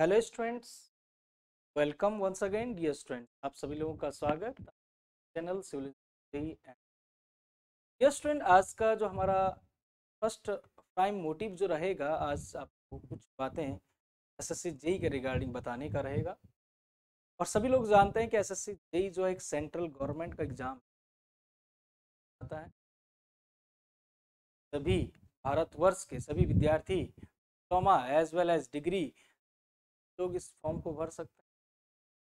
hello students welcome once again dear student आप सभी लोगों का स्वागत चैनल सिविल डियर स्टूडेंट आज का जो हमारा फर्स्ट प्राइम मोटिव जो रहेगा आज आपको कुछ बातें एस एस जेई के रिगार्डिंग बताने का रहेगा और सभी लोग जानते हैं कि एस एस जेई जो है एक सेंट्रल गवर्नमेंट का एग्जाम है सभी भारतवर्ष के सभी विद्यार्थी diploma as well as degree well लोग इस फॉर्म को भर सकते हैं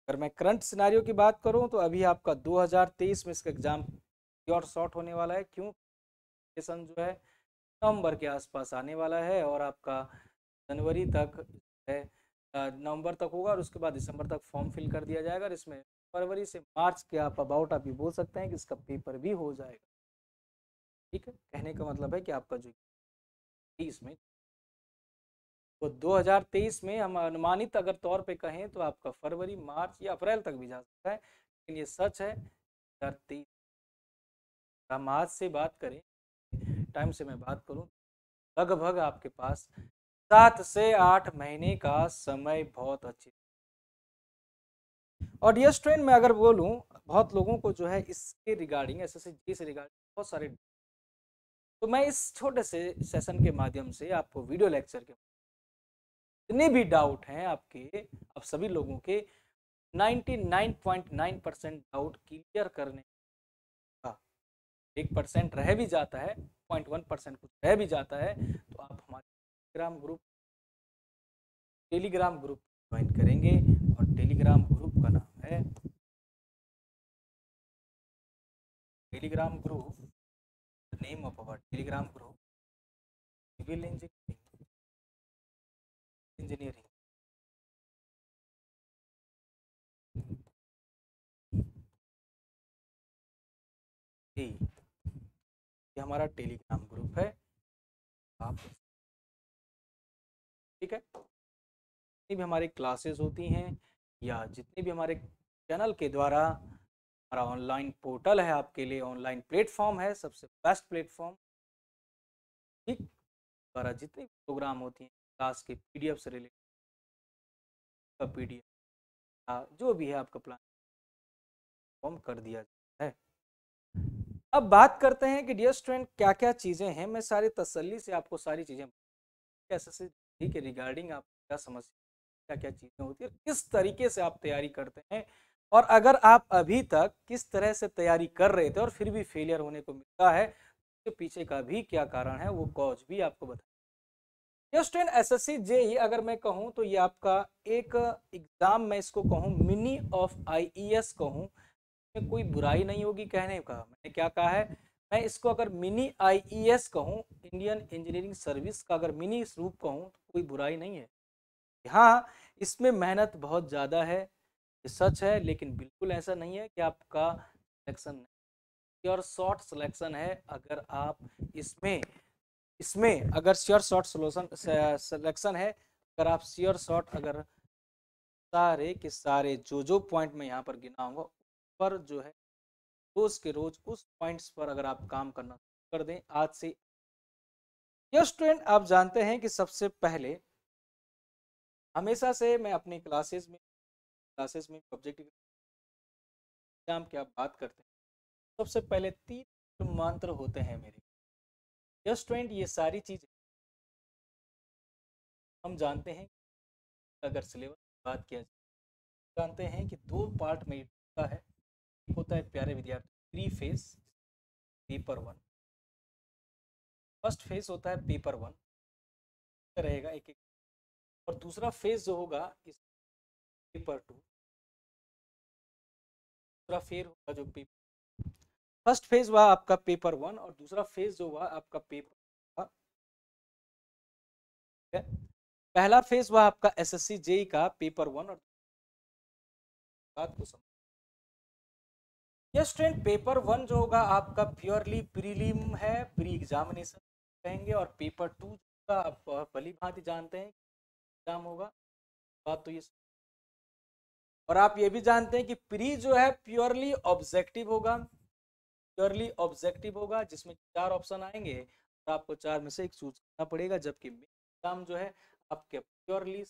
अगर मैं करंट सिनारियों की बात करूँ तो अभी आपका दो में इसका एग्ज़ाम प्योर शॉर्ट होने वाला है क्यों जो है नवंबर के आसपास आने वाला है और आपका जनवरी तक है नवंबर तक होगा और उसके बाद दिसंबर तक फॉर्म फिल कर दिया जाएगा और इसमें फरवरी से मार्च के आप अबाउट आप भी बोल सकते हैं कि इसका पेपर भी हो जाएगा ठीक है कहने का मतलब है कि आपका जो इसमें तो 2023 में हम अनुमानित अगर तौर पे कहें तो आपका फरवरी मार्च या अप्रैल तक भी जा सकता है लेकिन ये सच है हम आज से बात करें टाइम से मैं बात करूं लगभग आपके पास सात से आठ महीने का समय बहुत अच्छी और ये ट्रेन में अगर बोलूं बहुत लोगों को जो है इसके रिगार्डिंग एस एस जी से रिगार्डिंग बहुत सारे तो मैं इस छोटे से सेशन के माध्यम से आपको वीडियो लेक्चर के जितने भी डाउट हैं आपके आप सभी लोगों के 99.9 परसेंट डाउट क्लियर करने का एक परसेंट रह भी जाता है पॉइंट वन परसेंट कुछ रह भी जाता है तो आप हमारे telegram group telegram group join करेंगे और टेलीग्राम ग्रुप का नाम है telegram group name of our telegram group civil engineer engineering ये हमारा टेलीग्राम ग्रुप है आप ठीक है जितनी भी हमारी क्लासेस होती हैं या जितने भी हमारे चैनल के द्वारा हमारा ऑनलाइन पोर्टल है आपके लिए ऑनलाइन प्लेटफॉर्म है सबसे बेस्ट प्लेटफॉर्म ठीक द्वारा जितने प्रोग्राम होती हैं क्लास के पीडीएफ से रिलेटेड का पीडीएफ जो भी है आपका प्लान फॉर्म कर दिया है अब बात करते हैं कि डियर स्टूडेंट क्या क्या चीज़ें हैं मैं सारी तसल्ली से आपको सारी चीज़ें एस के रिगार्डिंग आप क्या समस्या क्या क्या चीज़ें होती है किस तरीके से आप तैयारी करते हैं और अगर आप अभी तक किस तरह से तैयारी कर रहे थे और फिर भी फेलियर होने को मिलता है तो उसके पीछे का भी क्या कारण है वो कॉज भी आपको बता just S S C J अगर मैं कहूँ तो ये आपका एक एग्ज़ाम मैं इसको कहूँ mini of I E e S कहूँ इसमें कोई बुराई नहीं होगी कहने का मैंने क्या कहा है मैं इसको अगर mini I E e S कहूँ इंडियन इंजीनियरिंग सर्विस का अगर मिनी रूप कहूँ तो कोई बुराई नहीं है हाँ इसमें मेहनत बहुत ज़्यादा है ये सच है लेकिन बिल्कुल ऐसा नहीं है कि आपका सिलेक्शन और शॉर्ट सिलेक्शन है अगर आप इसमें इसमें अगर श्योर शॉर्ट सोलूशन सिलेक्शन है अगर आप श्योर शॉर्ट अगर सारे के सारे जो जो पॉइंट में यहाँ पर गिना होगा पर जो है रोज के रोज उस पॉइंट्स पर अगर आप काम करना कर दें आज से यह स्टूडेंट आप जानते हैं कि सबसे पहले हमेशा से मैं अपनी क्लासेस में क्लासेस में ऑब्जेक्टिव एग्जाम की आप बात करते हैं सबसे पहले तीन मंत्र होते हैं मेरे यस स्टूडेंट ये सारी चीज़ें हम जानते हैं अगर सिलेबस की बात किया जाए जानते हैं कि दो पार्ट में होता है होता है प्यारे विद्यार्थी three phase paper one first phase होता है पेपर वन रहेगा एक एक और दूसरा फेज जो होगा इस पेपर टू दूसरा फेज होगा जो पेपर फर्स्ट फेज हुआ आपका पेपर वन और दूसरा फेज जो हुआ आपका पेपर पहला फेज हुआ आपका एसएससी जेई e का पेपर वन और बात को यस स्टूडेंट पेपर वन जो होगा आपका प्योरली प्रीलिम है प्री एग्जामिनेशन कहेंगे और पेपर टू का आप भली भांति जानते हैं एग्जाम होगा बात तो ये और आप ये भी जानते हैं कि प्री जो है प्योरली ऑब्जेक्टिव होगा प्योरली ऑब्जेक्टिव होगा जिसमें चार ऑप्शन आएंगे तो आपको चार में से एक चूज करना पड़ेगा जबकि मेन एग्जाम जो है आपके प्योरली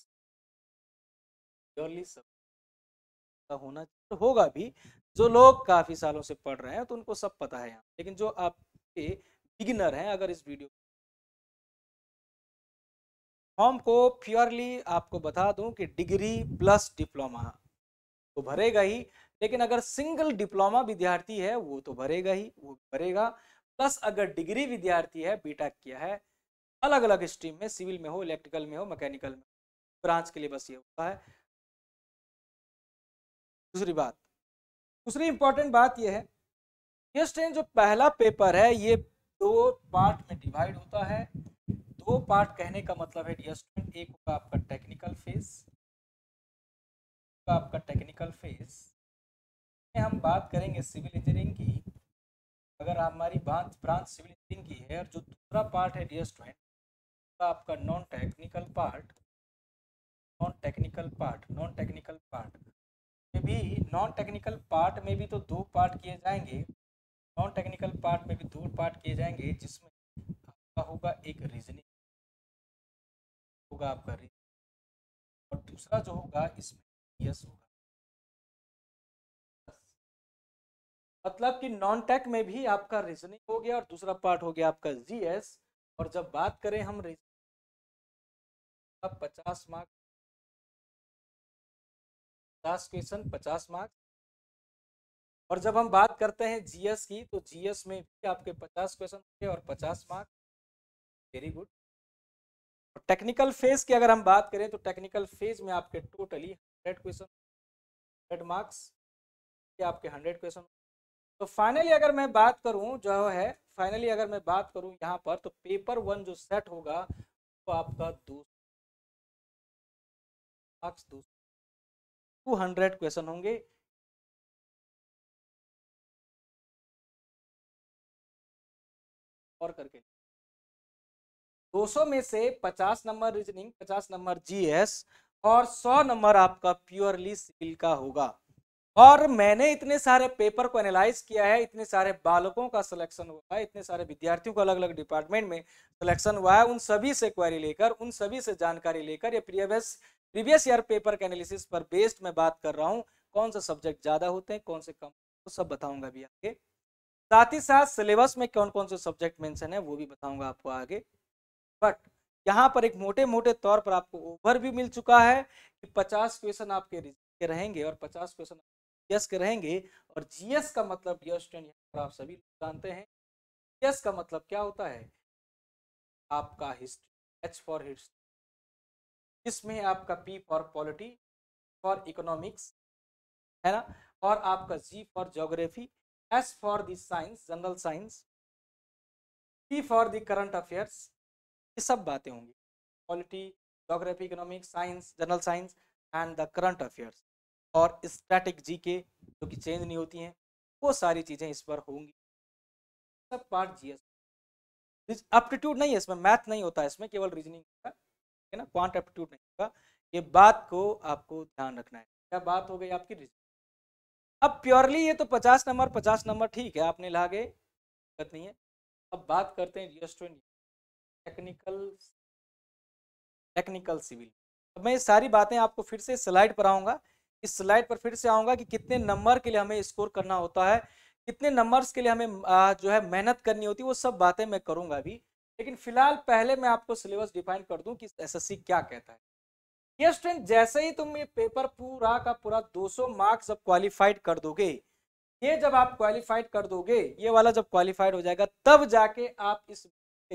प्योरली सब का होना तो होगा भी जो लोग काफ़ी सालों से पढ़ रहे हैं तो उनको सब पता है यहाँ लेकिन जो आपके बिगिनर हैं अगर इस वीडियो फॉर्म को प्योरली आपको बता दूं कि डिग्री प्लस डिप्लोमा तो भरेगा ही लेकिन अगर सिंगल डिप्लोमा विद्यार्थी है वो तो भरेगा ही वो भरेगा प्लस अगर डिग्री विद्यार्थी है बीटेक किया है अलग अलग स्ट्रीम में सिविल में हो इलेक्ट्रिकल में हो मैकेनिकल में ब्रांच के लिए बस ये होता है दूसरी बात दूसरी इंपॉर्टेंट बात यह है ये स्ट्रेन जो पहला पेपर है ये दो पार्ट में डिवाइड होता है दो पार्ट कहने का मतलब है एक होगा आपका टेक्निकल फेज आपका टेक्निकल फेज हम बात करेंगे सिविल इंजीनियरिंग की अगर हमारी बात ब्रांच सिविल इंजीनियरिंग की है और जो दूसरा पार्ट है डियर स्टूडेंट तो आपका non technical part non technical part non technical part में भी नॉन टेक्निकल पार्ट में भी तो दो पार्ट किए जाएंगे नॉन टेक्निकल पार्ट में भी दो पार्ट किए जाएंगे जिसमें आपका होगा एक रीजनिंग होगा आपका रीजनिंग और दूसरा जो होगा इसमें यस होगा मतलब कि नॉन टेक में भी आपका रीजनिंग हो गया और दूसरा पार्ट हो गया आपका जीएस और जब बात करें हम रीजनिंग पचास मार्क्स पचास क्वेश्चन पचास मार्क्स और जब हम बात करते हैं जीएस की तो जीएस में भी आपके पचास क्वेश्चन होंगे और पचास marks very good technical phase की अगर हम बात करें तो टेक्निकल फेज में आपके totally hundred question hundred marks आपके हंड्रेड क्वेश्चन तो फाइनली अगर मैं बात करूं जो है फाइनली अगर मैं बात करूं यहाँ पर तो पेपर वन जो सेट होगा वो तो आपका दूसरा टू हंड्रेड क्वेश्चन होंगे और करके 200 में से 50 नंबर रीजनिंग 50 नंबर जीएस और 100 नंबर आपका प्योरली सिविल का होगा और मैंने इतने सारे पेपर को एनालाइज किया है इतने सारे बालकों का सिलेक्शन हुआ है इतने सारे विद्यार्थियों का अलग अलग डिपार्टमेंट में सिलेक्शन हुआ है उन सभी से क्वेरी लेकर उन सभी से जानकारी लेकर या प्रीवियस प्रीवियस ईयर पेपर के एनालिसिस पर बेस्ड मैं बात कर रहा हूँ कौन सा सब्जेक्ट ज़्यादा होते हैं कौन से कम तो सब बताऊंगा अभी आगे साथ ही साथ सिलेबस में कौन कौन से सब्जेक्ट मैंशन है वो भी बताऊंगा आपको आगे बट यहाँ पर एक मोटे मोटे तौर पर आपको ओवर भी मिल चुका है कि पचास क्वेश्चन आपके के रहेंगे और पचास क्वेश्चन जीएस रहेंगे और जीएस का मतलब डियर स्टूडेंट यहाँ पर आप सभी जानते हैं जीएस का मतलब क्या होता है आपका हिस्ट्री एच फॉर हिस्ट्री इसमें आपका P for polity for economics है ना और आपका G for geography S for the science general science P for the current affairs ये सब बातें होंगी polity geography economics science general science and the current affairs और स्टैटिक जी के जो कि चेंज नहीं होती हैं वो सारी चीज़ें इस पर होंगी सब पार्ट जी एस एप्टीट्यूड नहीं है इसमें मैथ नहीं होता है इसमें केवल रीजनिंग होगा ठीक है ना क्वांट एप्टीट्यूड नहीं होगा ये बात को आपको ध्यान रखना है क्या बात हो गई आपकी रीजनिंग अब प्योरली ये तो पचास नंबर पचास नंबर ठीक है आपने लागे दिक्कत नहीं है अब बात करते हैं जीएस टेक्निकल टेक्निकल सिविल अब मैं ये सारी बातें आपको फिर से स्लाइड पर आऊँगा इस स्लाइड पर फिर से आऊंगा कि कितने नंबर के लिए हमें स्कोर करना होता है कितने नंबर्स के लिए हमें जो है मेहनत करनी होती है वो सब बातें मैं करूंगा अभी लेकिन फिलहाल पहले मैं आपको सिलेबस डिफाइन कर दूं कि एसएससी क्या कहता है ये स्टूडेंट जैसे ही तुम ये पेपर पूरा का पूरा 200 मार्क्स जब क्वालिफाइड कर दोगे ये जब आप क्वालिफाइड कर दोगे ये वाला जब क्वालिफाइड हो जाएगा तब जाके आप इस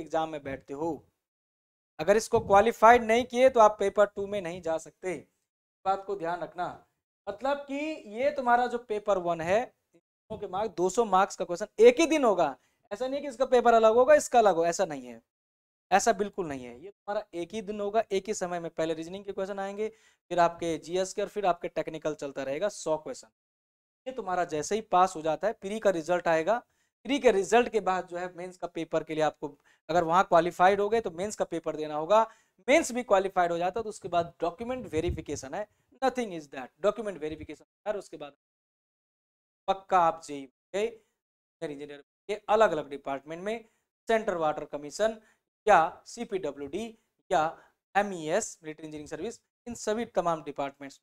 एग्जाम में बैठते हो अगर इसको क्वालिफाइड नहीं किए तो आप पेपर टू में नहीं जा सकते बात को ध्यान रखना मतलब कि ये तुम्हारा जो पेपर वन है दो मार्क 200 मार्क्स का क्वेश्चन एक ही दिन होगा ऐसा नहीं कि इसका पेपर अलग होगा इसका अलग हो ऐसा नहीं है ऐसा बिल्कुल नहीं है ये तुम्हारा एक ही दिन होगा एक ही समय में पहले रीजनिंग के क्वेश्चन आएंगे फिर आपके जीएस के और फिर आपके टेक्निकल चलता रहेगा सौ क्वेश्चन ये तुम्हारा जैसे ही पास हो जाता है प्री का रिजल्ट आएगा प्री के रिजल्ट के बाद जो है मेंस का पेपर के लिए आपको अगर वहाँ क्वालिफाइड हो गए तो मेन्स का पेपर देना होगा मेन्स भी क्वालिफाइड हो जाता है तो उसके बाद डॉक्यूमेंट वेरिफिकेशन है nothing is that document verification उसके बाद पक्का आप जी गए इंजीनियर के अलग अलग डिपार्टमेंट में सेंट्रल वाटर कमीशन या सीपीडब्ल्यूडी या एमईएस मिलिट्री इंजीनियरिंग सर्विस इन सभी तमाम डिपार्टमेंट्स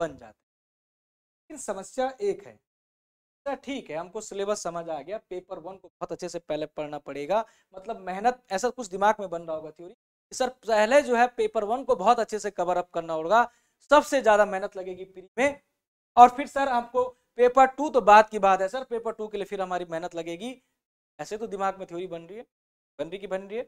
बन जाते हैं लेकिन समस्या एक है अच्छा, ठीक है हमको सिलेबस समझ आ गया पेपर वन को बहुत अच्छे से पहले पढ़ना पड़ेगा मतलब मेहनत ऐसा कुछ दिमाग में बन रहा होगा थ्योरी सर पहले जो है पेपर वन को बहुत अच्छे से कवर अप करना होगा सबसे ज़्यादा मेहनत लगेगी प्री में और फिर सर आपको पेपर टू तो बाद की बात है सर पेपर टू के लिए फिर हमारी मेहनत लगेगी ऐसे तो दिमाग में थ्योरी बन रही है बन रही की बन रही है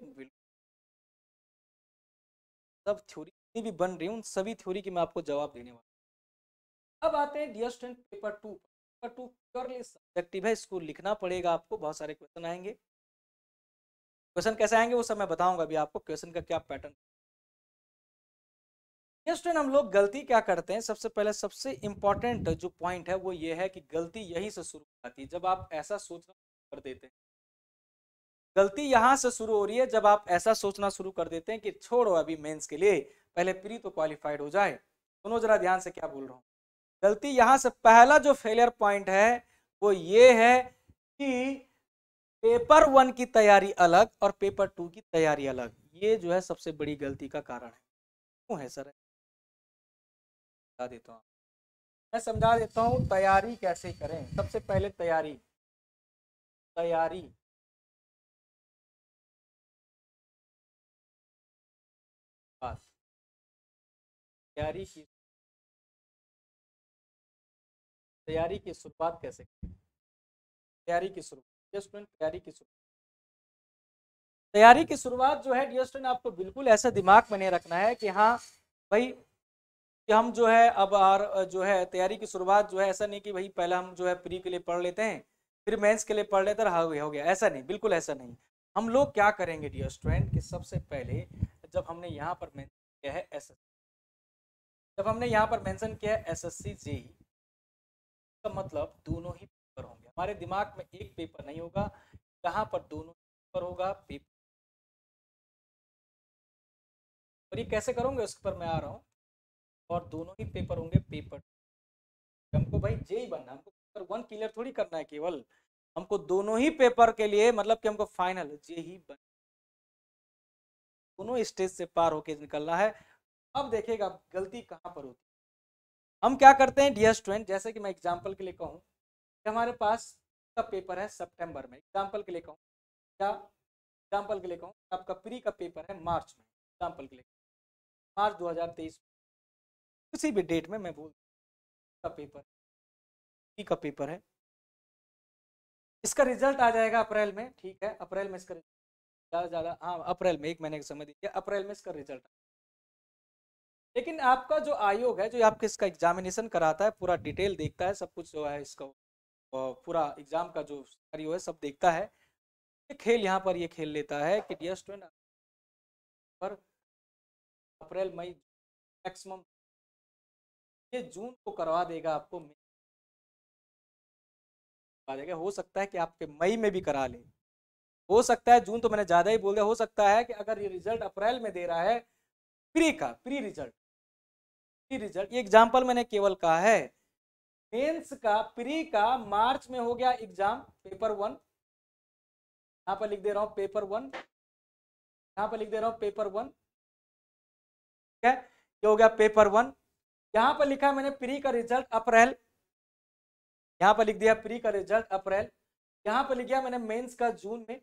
सब थ्योरी जितनी भी बन रही है उन सभी थ्योरी की मैं आपको जवाब देने वाला अब आते हैं dear student paper two paper two purely subjective है इसको लिखना पड़ेगा आपको बहुत सारे क्वेश्चन आएंगे क्वेश्चन कैसे आएंगे वो सब मैं बताऊंगा अभी आपको क्वेश्चन का क्या पैटर्न स्टूडेंट हम लोग गलती क्या करते हैं सबसे पहले सबसे इम्पॉर्टेंट जो पॉइंट है वो ये है कि गलती यही से शुरू होती है जब आप ऐसा सोचना कर देते हैं गलती यहाँ से शुरू हो रही है जब आप ऐसा सोचना शुरू कर देते हैं कि छोड़ो अभी मेंस के लिए पहले प्री तो क्वालिफाइड हो जाए सुनो जरा ध्यान से क्या बोल रहा हूँ गलती यहाँ से पहला जो फेलियर पॉइंट है वो ये है कि पेपर वन की तैयारी अलग और पेपर टू की तैयारी अलग ये जो है सबसे बड़ी गलती का कारण है क्यों है सर समझा देता हूँ मैं समझा देता हूँ तैयारी कैसे करें सबसे पहले तैयारी तैयारी तैयारी की तैयारी की शुरुआत कैसे करें तैयारी की शुरुआत स्टूडेंट तैयारी की शुरुआत तैयारी की शुरुआत जो है डियर स्टूडेंट आपको बिल्कुल ऐसे दिमाग में नहीं रखना है कि हाँ भाई कि हम जो है अब और जो है तैयारी की शुरुआत जो है ऐसा नहीं कि भाई पहला हम जो है प्री के लिए पढ़ लेते हैं फिर मेंस के लिए पढ़ लेते हैं हाँ हो गया ऐसा नहीं बिल्कुल ऐसा नहीं हम लोग क्या करेंगे डियर स्टूडेंट कि सबसे पहले जब हमने यहाँ पर मेंशन किया है एस जब हमने यहाँ पर मेंशन किया है एस एस सी जेई का मतलब दोनों ही पेपर होंगे हमारे दिमाग में एक पेपर नहीं होगा यहाँ पर दोनों पेपर होगा पेपर और ये कैसे करूँगे उस पर मैं आ रहा हूँ और दोनों ही पेपर होंगे पेपर हमको भाई जे ही बनना हमको पेपर वन क्लियर थोड़ी करना है केवल हमको दोनों ही पेपर के लिए मतलब कि हमको फाइनल जे ही बन दोनों स्टेज से पार होके निकलना है अब देखेगा गलती कहाँ पर होती हम क्या करते हैं डियर स्टूडेंट जैसे कि मैं एग्जाम्पल के लिए कहूँ हमारे पास का पेपर है सितंबर में एग्जाम्पल के लिए कहूँ या एग्जाम्पल के लिए कहूँ आपका प्री का पेपर है मार्च में एग्जाम्पल के लिए मार्च 2023 किसी भी डेट में मैं बोल का पेपर ई का पेपर है इसका रिजल्ट आ जाएगा अप्रैल में ठीक है अप्रैल में इसका ज़्यादा ज़्यादा हाँ अप्रैल में एक महीने का समय दीजिए अप्रैल में इसका रिजल्ट लेकिन आपका जो आयोग है जो आपके इसका एग्जामिनेशन कराता है पूरा डिटेल देखता है सब कुछ जो है इसका पूरा एग्जाम का जो कार्यो है सब देखता है खेल यहाँ पर ये खेल लेता है कि डियर पर अप्रैल मई मैक्सिमम ये जून को करवा देगा आपको करवा हो सकता है कि आपके मई में भी करा ले हो सकता है जून तो मैंने ज़्यादा ही बोल दिया हो सकता है कि अगर ये रिजल्ट अप्रैल में दे रहा है प्री का प्री रिजल्ट प्री रिजल्ट ये एग्जाम्पल मैंने केवल कहा है मेंस का प्री का मार्च में हो गया एग्जाम पेपर वन यहाँ पर लिख दे रहा हूँ पेपर वन यहाँ पर लिख दे रहा हूँ पेपर वन ठीक है ये हो गया पेपर वन यहां पर लिखा मैंने प्री का रिजल्ट अप्रैल यहां पर लिख दिया प्री का रिजल्ट अप्रैल यहां पर लिख दिया मैंने मेंस का जून में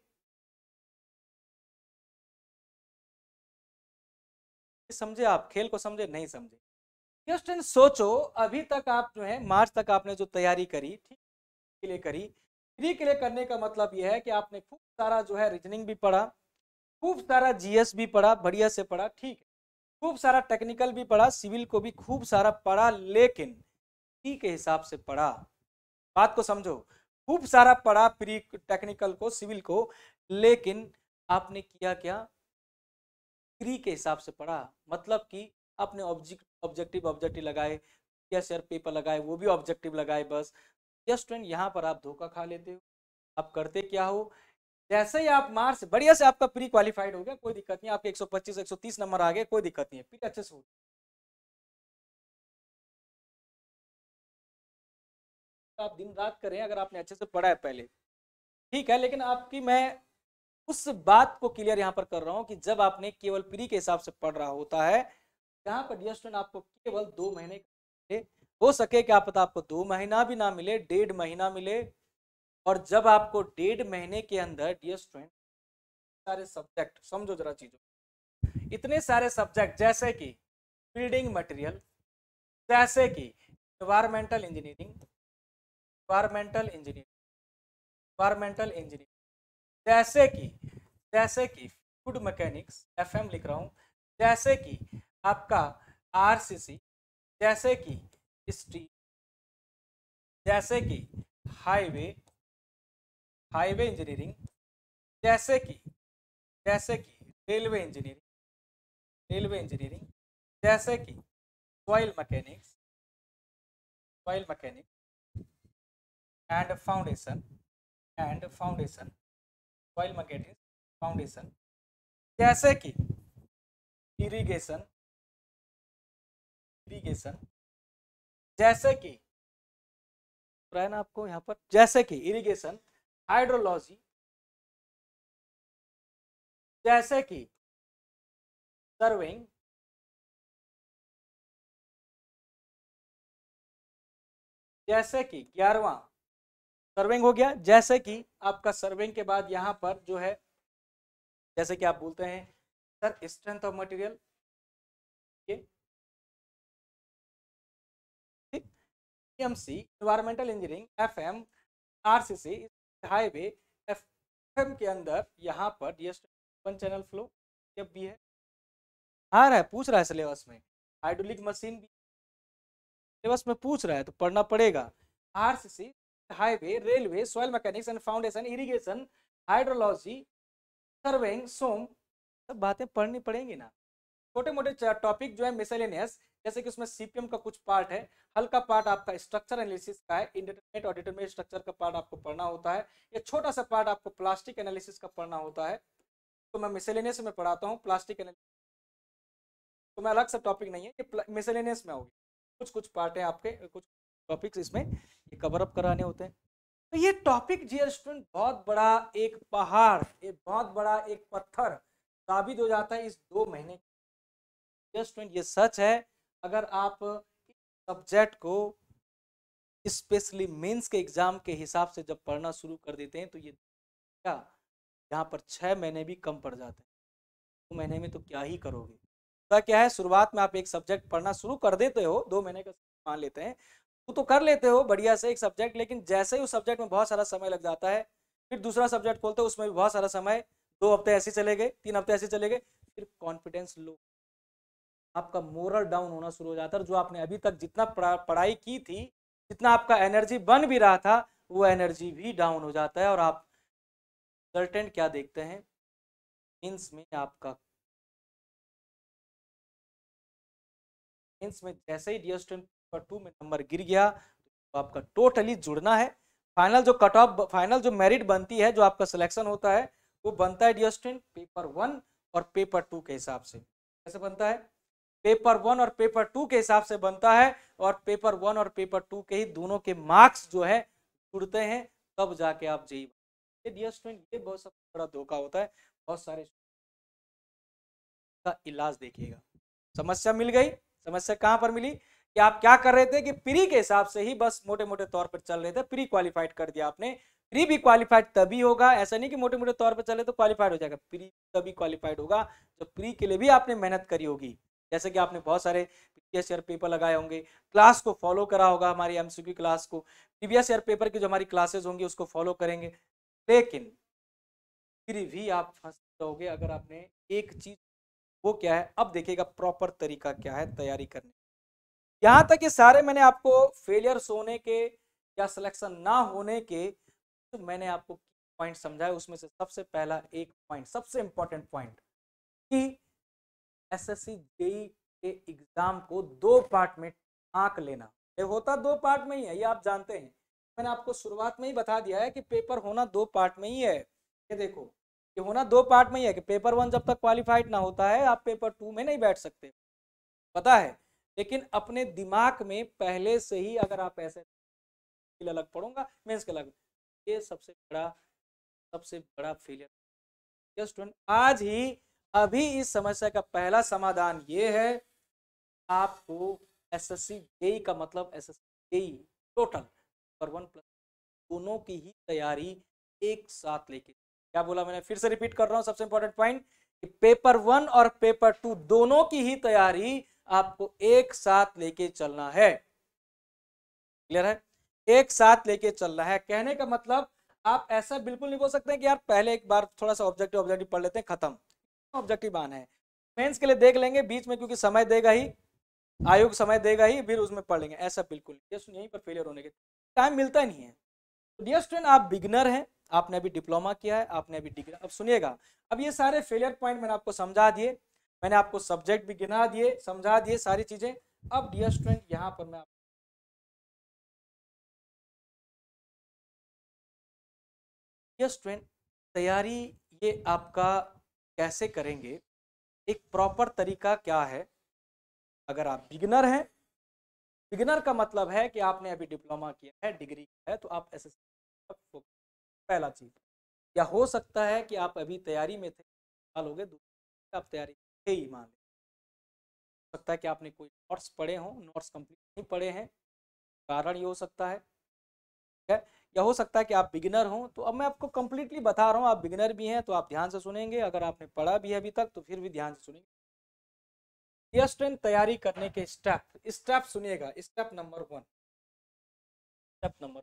समझे आप खेल को समझे नहीं समझे क्वेश्चन सोचो अभी तक आप जो है मार्च तक आपने जो तैयारी करी ठीक के लिए करी फ्री के लिए करने का मतलब यह है कि आपने खूब सारा जो है रीजनिंग भी पढ़ा खूब सारा जीएस भी पढ़ा बढ़िया से पढ़ा ठीक है खूब सारा टेक्निकल भी पढ़ा सिविल को भी खूब सारा पढ़ा लेकिन ही e के हिसाब से पढ़ा बात को समझो खूब सारा पढ़ा प्री टेक्निकल को सिविल को लेकिन आपने किया क्या प्री के हिसाब से पढ़ा मतलब कि आपने ऑब्जेक्ट ऑब्जेक्टिव ऑब्जेक्टिव लगाए या सर पेपर लगाए वो भी ऑब्जेक्टिव लगाए बस जस्ट फ्रेंड यहाँ पर आप धोखा खा लेते हो आप करते क्या हो जैसे ही आप मार्च बढ़िया से आपका प्री क्वालिफाइड हो गया कोई दिक्कत नहीं आपके 125 130 नंबर आ गए कोई दिक्कत नहीं है फिर अच्छे से हो आप दिन रात करें अगर आपने अच्छे से पढ़ा है पहले ठीक है लेकिन आपकी मैं उस बात को क्लियर यहाँ पर कर रहा हूँ कि जब आपने केवल प्री के हिसाब से पढ़ रहा होता है यहाँ पर डियर आपको केवल दो महीने हो सके क्या पता आपको दो महीना भी ना मिले डेढ़ महीना मिले और जब आपको डेढ़ महीने के अंदर डियर स्टूडेंट सारे सब्जेक्ट समझो जरा चीजों इतने सारे सब्जेक्ट जैसे कि बिल्डिंग मटेरियल जैसे कि environmental engineering environmental engineering environmental engineering जैसे कि जैसे कि फूड मैकेनिक्स एफएम लिख रहा हूँ जैसे कि आपका आरसीसी जैसे कि हिस्ट्री जैसे कि हाईवे हाईवे इंजीनियरिंग जैसे कि जैसे कि रेलवे इंजीनियरिंग रेलवे इंजीनियरिंग जैसे कि oil mechanics oil mechanic and foundation and foundation oil mechanics foundation जैसे कि इरिगेशन इरिगेशन जैसे कि आपको यहाँ पर जैसे कि इरिगेशन हाइड्रोलॉजी जैसे कि सर्विंग जैसे कि ग्यारहवा सर्विंग हो गया जैसे कि आपका सर्विंग के बाद यहां पर जो है जैसे कि आप बोलते हैं सर स्ट्रेंथ ऑफ मटेरियल ठीक C environmental engineering F M R C C highway F M के अंदर यहाँ पर D S one channel flow जब भी है आ रहा है पूछ रहा है सिलेबस में हाइड्रोलिक मशीन भी सिलेबस में पूछ रहा है तो पढ़ना पड़ेगा RCC highway railway soil mechanics and foundation irrigation hydrology surveying SOM सब बातें पढ़नी पड़ेंगी ना छोटे मोटे टॉपिक जो है मिसेलेनियस जैसे कि उसमें सीपीएम का कुछ पार्ट है हल्का पार्ट आपका स्ट्रक्चर एनालिसिस का है इंडिटरमेट और डिटरमेट स्ट्रक्चर का पार्ट आपको पढ़ना होता है या छोटा सा पार्ट आपको प्लास्टिक एनालिसिस का पढ़ना होता है तो मैं मिसेलेनियस में पढ़ाता हूँ प्लास्टिक एनालिसिस तो मैं अलग से टॉपिक नहीं है ये मिसेलेनियस में होगी कुछ कुछ पार्ट है आपके कुछ टॉपिक्स इसमें ये कराने होते हैं तो ये टॉपिक जी स्टूडेंट बहुत बड़ा एक पहाड़ एक बहुत बड़ा एक पत्थर साबित हो जाता है इस दो महीने स्टूडेंट ये सच है अगर आप सब्जेक्ट को स्पेशली मेंस के एग्जाम के हिसाब से जब पढ़ना शुरू कर देते हैं तो ये क्या यहाँ पर छः महीने भी कम पड़ जाते हैं दो तो महीने में तो क्या ही करोगे तो क्या है शुरुआत में आप एक सब्जेक्ट पढ़ना शुरू कर देते हो दो महीने का मान लेते हैं वो तो कर लेते हो बढ़िया से एक सब्जेक्ट लेकिन जैसे ही उस सब्जेक्ट में बहुत सारा समय लग जाता है फिर दूसरा सब्जेक्ट खोलते हो उसमें भी बहुत सारा समय दो हफ्ते ऐसे चले गए तीन हफ्ते ऐसे चले गए फिर कॉन्फिडेंस लो आपका मोरल डाउन होना शुरू हो जाता है जो आपने अभी तक जितना पढ़ाई की थी जितना आपका एनर्जी बन भी रहा था वो एनर्जी भी डाउन हो जाता है और आप रिजल्टेंट क्या देखते हैं इंस में आपका इंस में जैसे ही डी पेपर टू में नंबर गिर गया तो आपका टोटली जुड़ना है फाइनल जो कट ऑफ फाइनल जो मेरिट बनती है जो आपका सिलेक्शन होता है वो बनता है डियर स्टूडेंट पेपर वन और पेपर टू के हिसाब से कैसे बनता है पेपर वन और पेपर टू के हिसाब से बनता है और पेपर वन और पेपर टू के ही दोनों के मार्क्स जो है जुड़ते हैं तब जाके आप जेई डियर स्टूडेंट ये बहुत सब बड़ा धोखा होता है बहुत सारे का इलाज देखिएगा समस्या मिल गई समस्या कहाँ पर मिली कि आप क्या कर रहे थे कि प्री के हिसाब से ही बस मोटे मोटे तौर पर चल रहे थे प्री क्वालिफाइड कर दिया आपने प्री भी क्वालिफाइड तभी होगा ऐसा नहीं कि मोटे मोटे तौर पर चले तो क्वालिफाइड हो जाएगा प्री तभी क्वालिफाइड होगा जब प्री के लिए भी आपने मेहनत करी होगी जैसे कि आपने बहुत सारे प्रीवियस ईयर पेपर लगाए होंगे क्लास को फॉलो करा होगा हमारी एम क्लास को प्रीवियस ईयर पेपर की जो हमारी क्लासेज होंगी उसको फॉलो करेंगे लेकिन फिर भी आप फंस जाओगे अगर आपने एक चीज वो क्या है अब देखिएगा प्रॉपर तरीका क्या है तैयारी करने यहाँ तक ये सारे मैंने आपको फेलियर्स होने के या सिलेक्शन ना होने के तो मैंने आपको पॉइंट समझाया उसमें से सबसे पहला एक पॉइंट सबसे इंपॉर्टेंट पॉइंट कि एसएससी जेई के एग्जाम को दो पार्ट में आंक लेना ये होता दो पार्ट में ही है ये आप जानते हैं मैंने आपको शुरुआत में ही बता दिया है कि पेपर होना दो पार्ट में ही है ये देखो ये होना दो पार्ट में ही है कि पेपर वन जब तक क्वालिफाइड ना होता है आप पेपर टू में नहीं बैठ सकते पता है लेकिन अपने दिमाग में पहले से ही अगर आप ऐसे अलग पढ़ूंगा मेंस के अलग ये सबसे बड़ा सबसे बड़ा फेलियर स्टूडेंट आज ही अभी इस समस्या का पहला समाधान ये है आपको एसएससी जेई का मतलब एसएससी जेई टोटल और वन प्लस दोनों की ही तैयारी एक साथ लेके क्या बोला मैंने फिर से रिपीट कर रहा हूँ सबसे इंपॉर्टेंट पॉइंट पेपर वन और पेपर टू दोनों की ही तैयारी आपको एक साथ लेके चलना है क्लियर है एक साथ लेके चलना है कहने का मतलब आप ऐसा बिल्कुल नहीं बोल सकते कि यार पहले एक बार थोड़ा सा ऑब्जेक्टिव ऑब्जेक्टिव पढ़ लेते हैं खत्म ऑब्जेक्टिव आन है मेंस के लिए देख लेंगे बीच में क्योंकि समय देगा ही आयोग समय देगा ही फिर उसमें पढ़ लेंगे ऐसा बिल्कुल यहीं पर फेलियर होने के टाइम मिलता नहीं है डियर तो स्टूडेंट आप बिगनर हैं आपने अभी डिप्लोमा किया है आपने अभी डिग्री अब सुनिएगा अब ये सारे फेलियर पॉइंट मैंने आपको समझा दिए मैंने आपको सब्जेक्ट भी गिना दिए समझा दिए सारी चीज़ें अब डियर स्टूडेंट यहाँ पर मैं डियर स्टूडेंट तैयारी ये आपका कैसे करेंगे एक प्रॉपर तरीका क्या है अगर आप बिगनर हैं बिगनर का मतलब है कि आपने अभी डिप्लोमा किया है डिग्री किया है तो आप एस एस पहला चीज या हो सकता है कि आप अभी तैयारी में थे साल हो गए आप तैयारी थे ही मान लें हो सकता है कि आपने कोई नोट्स पढ़े हों नोट्स कंप्लीट नहीं पढ़े हैं कारण ये हो सकता है ठीक है या हो सकता है कि आप बिगिनर हो तो अब मैं आपको कम्प्लीटली बता रहा हूँ आप बिगिनर भी हैं तो आप ध्यान से सुनेंगे अगर आपने पढ़ा भी है अभी तक तो फिर भी ध्यान से सुनेंगे एयर स्ट्रेंथ तैयारी करने के स्टेप स्टेप सुनिएगा step number one step number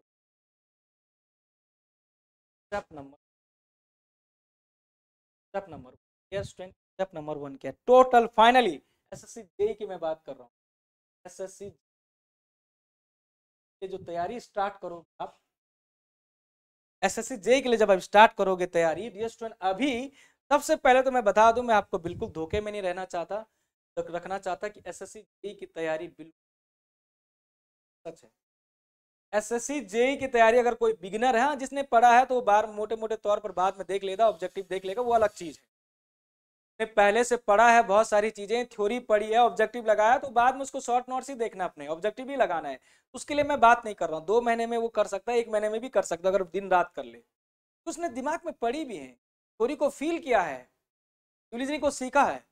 step number step number air strength step number one क्या है टोटल फाइनली एसएससी जेई की मैं बात कर रहा हूँ एसएससी जो तैयारी स्टार्ट करोगे आप एसएससी जे के लिए जब आप स्टार्ट करोगे तैयारी एस स्टूडेंट अभी सबसे पहले तो मैं बता दूं मैं आपको बिल्कुल धोखे में नहीं रहना चाहता तो रखना चाहता कि एसएससी जेई की तैयारी बिल्कुल सच है एसएससी जे की तैयारी अगर कोई बिगिनर है हाँ, जिसने पढ़ा है तो वो बार मोटे मोटे तौर पर बाद में देख लेगा ऑब्जेक्टिव देख लेगा वो अलग चीज़ है ने पहले से पढ़ा है बहुत सारी चीजें थ्योरी पढ़ी है ऑब्जेक्टिव लगाया तो बाद में उसको शॉर्ट नोट ही देखना अपने ऑब्जेक्टिव ही लगाना है उसके लिए मैं बात नहीं कर रहा हूँ दो महीने में वो कर सकता है एक महीने में भी कर सकता है अगर दिन रात कर ले तो उसने दिमाग में पढ़ी भी है थ्योरी को फील किया है को सीखा है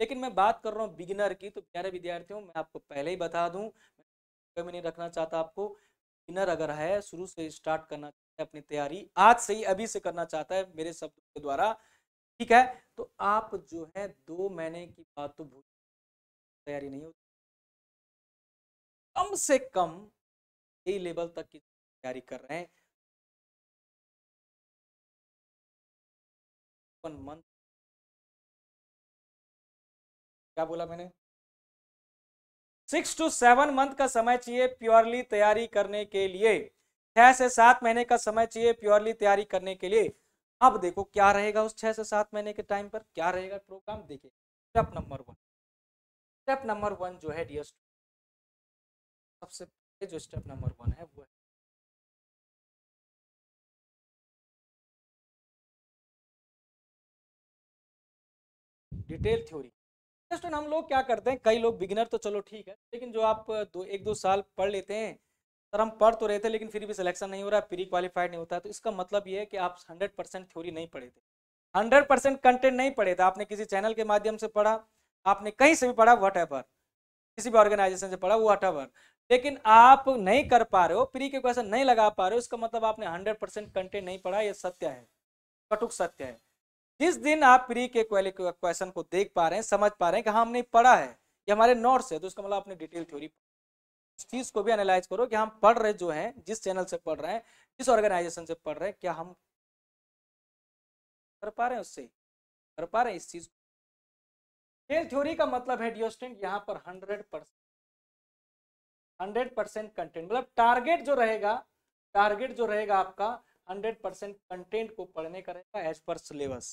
लेकिन मैं बात कर रहा हूँ बिगिनर की तो प्यारे विद्यार्थियों मैं आपको पहले ही बता दूँ कमी नहीं रखना चाहता आपको बिगिनर अगर है शुरू से स्टार्ट करना चाहता है अपनी तैयारी आज से ही अभी से करना चाहता है मेरे शब्दों के द्वारा ठीक है तो आप जो है दो महीने की बात तो भूल तैयारी नहीं होती कम से कम ए लेवल तक की तैयारी कर रहे हैं वन मंथ क्या बोला मैंने सिक्स टू सेवन मंथ का समय चाहिए प्योरली तैयारी करने के लिए छह से सात महीने का समय चाहिए प्योरली तैयारी करने के लिए अब देखो क्या रहेगा उस छह से सात महीने के टाइम पर क्या रहेगा प्रोग्राम देखिए step number one step number one जो है डियर स्टूडेंट सबसे पहले जो स्टेप नंबर वन है वो है डिटेल थ्योरी जस्ट हम लोग क्या करते हैं कई लोग बिगिनर तो चलो ठीक है लेकिन जो आप दो एक दो साल पढ़ लेते हैं सर हम पढ़ तो रहे थे लेकिन फिर भी सिलेक्शन नहीं हो रहा प्री क्वालिफाइड नहीं होता तो इसका मतलब ये है कि आप हंड्रेड परसेंट थ्योरी नहीं पढ़े थे हंड्रेड परसेंट कंटेंट नहीं पढ़े थे आपने किसी चैनल के माध्यम से पढ़ा आपने कहीं से भी पढ़ा वट एवर किसी भी ऑर्गेनाइजेशन से पढ़ा वट एवर लेकिन आप नहीं कर पा रहे हो प्री के क्वेश्चन नहीं लगा पा रहे हो इसका मतलब आपने हंड्रेड परसेंट कंटेंट नहीं पढ़ा यह सत्य है कटुक सत्य है जिस दिन आप प्री के क्वेश्चन को देख पा रहे हैं समझ पा रहे हैं कि हाँ हमने पढ़ा है ये हमारे नोट्स है तो उसका मतलब आपने डिटेल थ्योरी चीज को भी एनालाइज करो कि हम पढ़ रहे जो हैं जिस चैनल से पढ़ रहे हैं जिस ऑर्गेनाइजेशन से पढ़ रहे हैं क्या हम कर पा रहे हैं उससे कर पा रहे हैं इस चीज को खेल थ्योरी का मतलब है डियो स्टूडेंट यहाँ पर hundred percent hundred percent content मतलब टारगेट जो रहेगा टारगेट जो रहेगा आपका हंड्रेड परसेंट कंटेंट को पढ़ने का रहेगा as per syllabus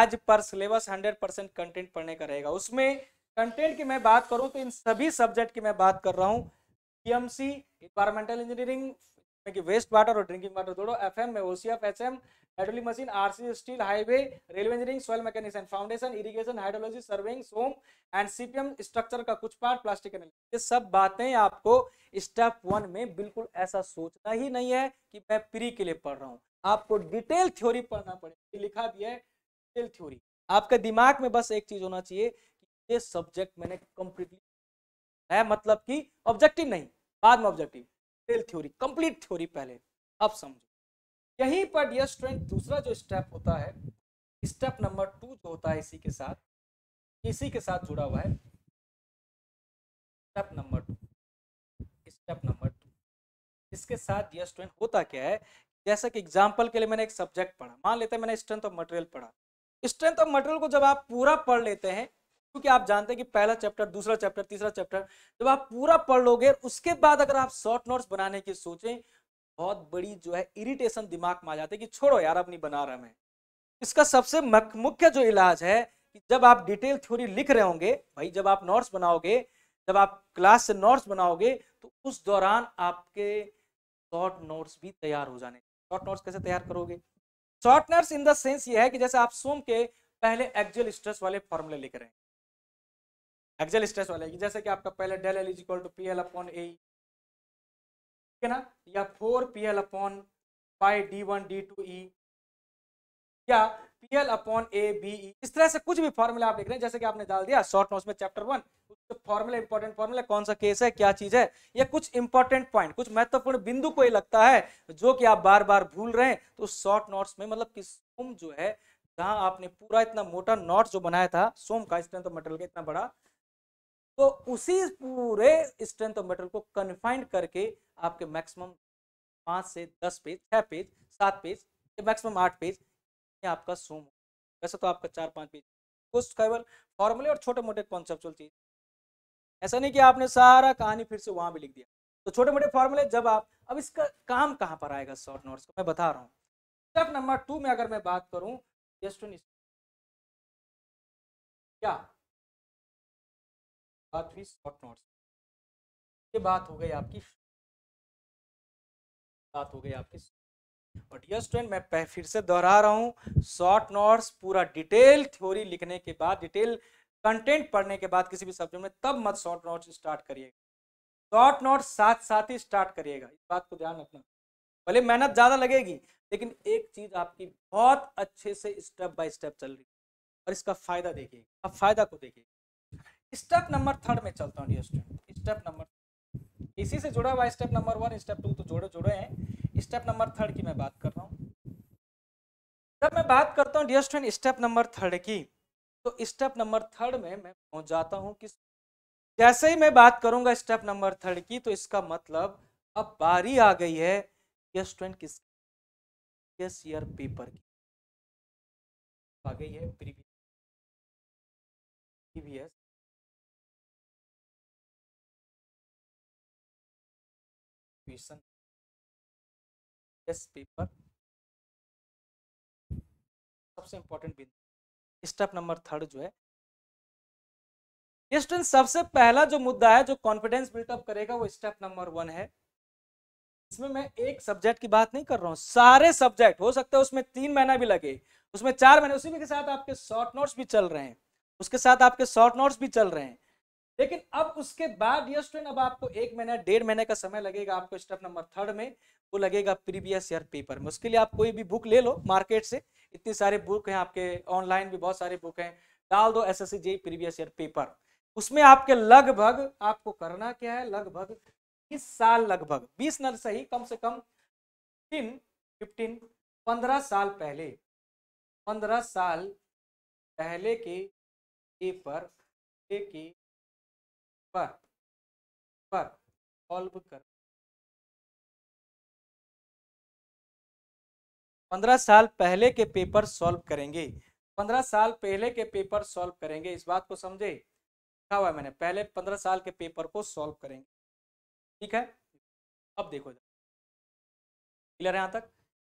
as per syllabus hundred percent content पढ़ने का रहेगा उसमें कंटेंट की मैं बात करूं तो इन सभी सब्जेक्ट की मैं बात कर रहा हूं PMC environmental engineering waste water और ड्रिंकिंग वाटर दोनों एफ एम में OCF H M hydraulic machine RC steel highway railway engineering soil mechanics foundation irrigation hydrology surveying SOM and CPM structure का कुछ पार्ट प्लास्टिक ये सब बातें आपको step one में बिल्कुल ऐसा सोचना ही नहीं है कि मैं प्री के लिए पढ़ रहा हूँ आपको डिटेल थ्योरी पढ़ना पड़ेगा लिखा दिया है डिटेल थ्योरी आपके दिमाग में बस एक चीज होना चाहिए ये सब्जेक्ट मैंने कंप्लीटली है मतलब कि ऑब्जेक्टिव नहीं बाद में objective detail theory complete theory पहले अब समझो यहीं पर डियर स्टूडेंट दूसरा जो स्टेप होता है स्टेप नंबर टू जो होता है इसी के साथ इसी के साथ जुड़ा हुआ है step number two step number two इसके साथ डियर स्टूडेंट होता क्या है जैसा कि एग्जाम्पल के लिए मैंने एक सब्जेक्ट पढ़ा मान लेते हैं मैंने स्ट्रेंथ ऑफ मटेरियल पढ़ा स्ट्रेंथ ऑफ मटेरियल को जब आप पूरा पढ़ लेते हैं क्योंकि आप जानते हैं कि पहला चैप्टर दूसरा चैप्टर तीसरा चैप्टर जब आप पूरा पढ़ लोगे उसके बाद अगर आप शॉर्ट नोट्स बनाने की सोचें बहुत बड़ी जो है इरिटेशन दिमाग में आ जाते कि छोड़ो यार अब नहीं बना रहे मैं इसका सबसे मुख्य जो इलाज है कि जब आप डिटेल थ्योरी लिख रहे होंगे भाई जब आप नोट्स बनाओगे जब आप क्लास से नोट्स बनाओगे तो उस दौरान आपके शॉर्ट नोट्स भी तैयार हो जाने शॉर्ट नोट्स कैसे तैयार करोगे short notes in the sense ये है कि जैसे आप सोम के पहले एक्चुअल स्ट्रेस वाले फॉर्मूले लिख रहे हैं एक्जल स्ट्रेस वाला है जैसे कि आपका पहले del L is equal to P L upon A ठीक है ना या four P L upon five D one D two E या P L upon A B E इस तरह से कुछ भी फॉर्मूला आप देख रहे हैं जैसे कि आपने डाल दिया शॉर्ट नोट्स में चैप्टर वन तो फॉर्मूला इंपॉर्टेंट फॉर्मूला कौन सा केस है क्या चीज है या कुछ इंपॉर्टेंट पॉइंट कुछ महत्वपूर्ण बिंदु को लगता है जो कि आप बार बार भूल रहे हैं तो शॉर्ट नोट्स में मतलब कि सोम जो है जहां आपने पूरा इतना मोटा नोट जो बनाया था सोम का इस तरह तो मटेरियल का इतना बड़ा तो उसी पूरे स्ट्रेंथ ऑफ मेटल को कन्फाइंड करके आपके मैक्सिमम पाँच से दस पेज छः पेज सात पेज मैक्सिमम आठ पेज ये आपका सोम वैसे तो आपका चार पाँच पेज कुछ केवल फॉर्मूले और छोटे मोटे कॉन्सेप्चुअल चीज ऐसा नहीं कि आपने सारा कहानी फिर से वहाँ भी लिख दिया तो छोटे मोटे फॉर्मूले जब आप अब इसका काम कहाँ पर आएगा शॉर्ट नोट्स मैं बता रहा हूँ स्टेप नंबर टू में अगर मैं बात करूँ क्या बात हुई शॉर्ट नोट्स ये बात हो गई आपकी बात हो गई आपकी और डियर स्टूडेंट मैं फिर से दोहरा रहा हूँ शॉर्ट नोट्स पूरा डिटेल थ्योरी लिखने के बाद डिटेल कंटेंट पढ़ने के बाद किसी भी सब्जेक्ट में तब मत शॉर्ट नोट्स स्टार्ट करिएगा शॉर्ट नोट्स साथ साथ ही स्टार्ट करिएगा इस बात को ध्यान रखना भले मेहनत ज़्यादा लगेगी लेकिन एक चीज़ आपकी बहुत अच्छे से स्टेप बाय स्टेप चल रही है और इसका फ़ायदा देखिए अब फ़ायदा को देखिए स्टेप नंबर थर्ड में चलता हूँ स्टूडेंट स्टेप नंबर इसी से जुड़ा हुआ step number one step two तो जुड़े जुड़े हैं स्टेप नंबर थर्ड की मैं बात कर रहा हूँ जब मैं बात करता हूँ dear student step number third की तो स्टेप नंबर थर्ड में मैं पहुंच जाता हूँ कि जैसे ही मैं बात करूंगा स्टेप नंबर थर्ड की तो इसका मतलब अब बारी आ गई है डियर स्टूडेंट किस यस ईयर पेपर की आ गई है प्रीवियस division टेस्ट पेपर सबसे इंपॉर्टेंट बिंदु स्टेप नंबर थर्ड जो है स्टूडेंट सबसे पहला जो मुद्दा है जो कॉन्फिडेंस बिल्टअप करेगा वो स्टेप नंबर वन है इसमें मैं एक सब्जेक्ट की बात नहीं कर रहा हूँ सारे सब्जेक्ट हो सकता है उसमें तीन महीना भी लगे उसमें चार महीने उसी के साथ आपके शॉर्ट नोट्स भी चल रहे हैं उसके साथ आपके शॉर्ट नोट्स भी चल रहे हैं लेकिन अब उसके बाद ये स्टूडेंट अब आपको एक महीना डेढ़ महीने का समय लगेगा आपको स्टेप नंबर थर्ड में वो लगेगा प्रीवियस ईयर पेपर में उसके लिए आप कोई भी बुक ले लो मार्केट से इतनी सारे बुक हैं आपके ऑनलाइन भी बहुत सारे बुक हैं डाल दो S S C G previous year paper उसमें आपके लगभग आपको करना क्या है लगभग इस साल लगभग बीस न सही कम से कम फिफ्टीन फिफ्टीन पंद्रह साल पहले पंद्रह साल पहले के पेपर के पर पर सॉल्व कर पंद्रह साल पहले के पेपर सॉल्व करेंगे पंद्रह साल पहले के पेपर सॉल्व करेंगे इस बात को समझे लिखा हुआ है मैंने पहले पंद्रह साल के पेपर को सॉल्व करेंगे ठीक है अब देखो क्लियर है यहाँ तक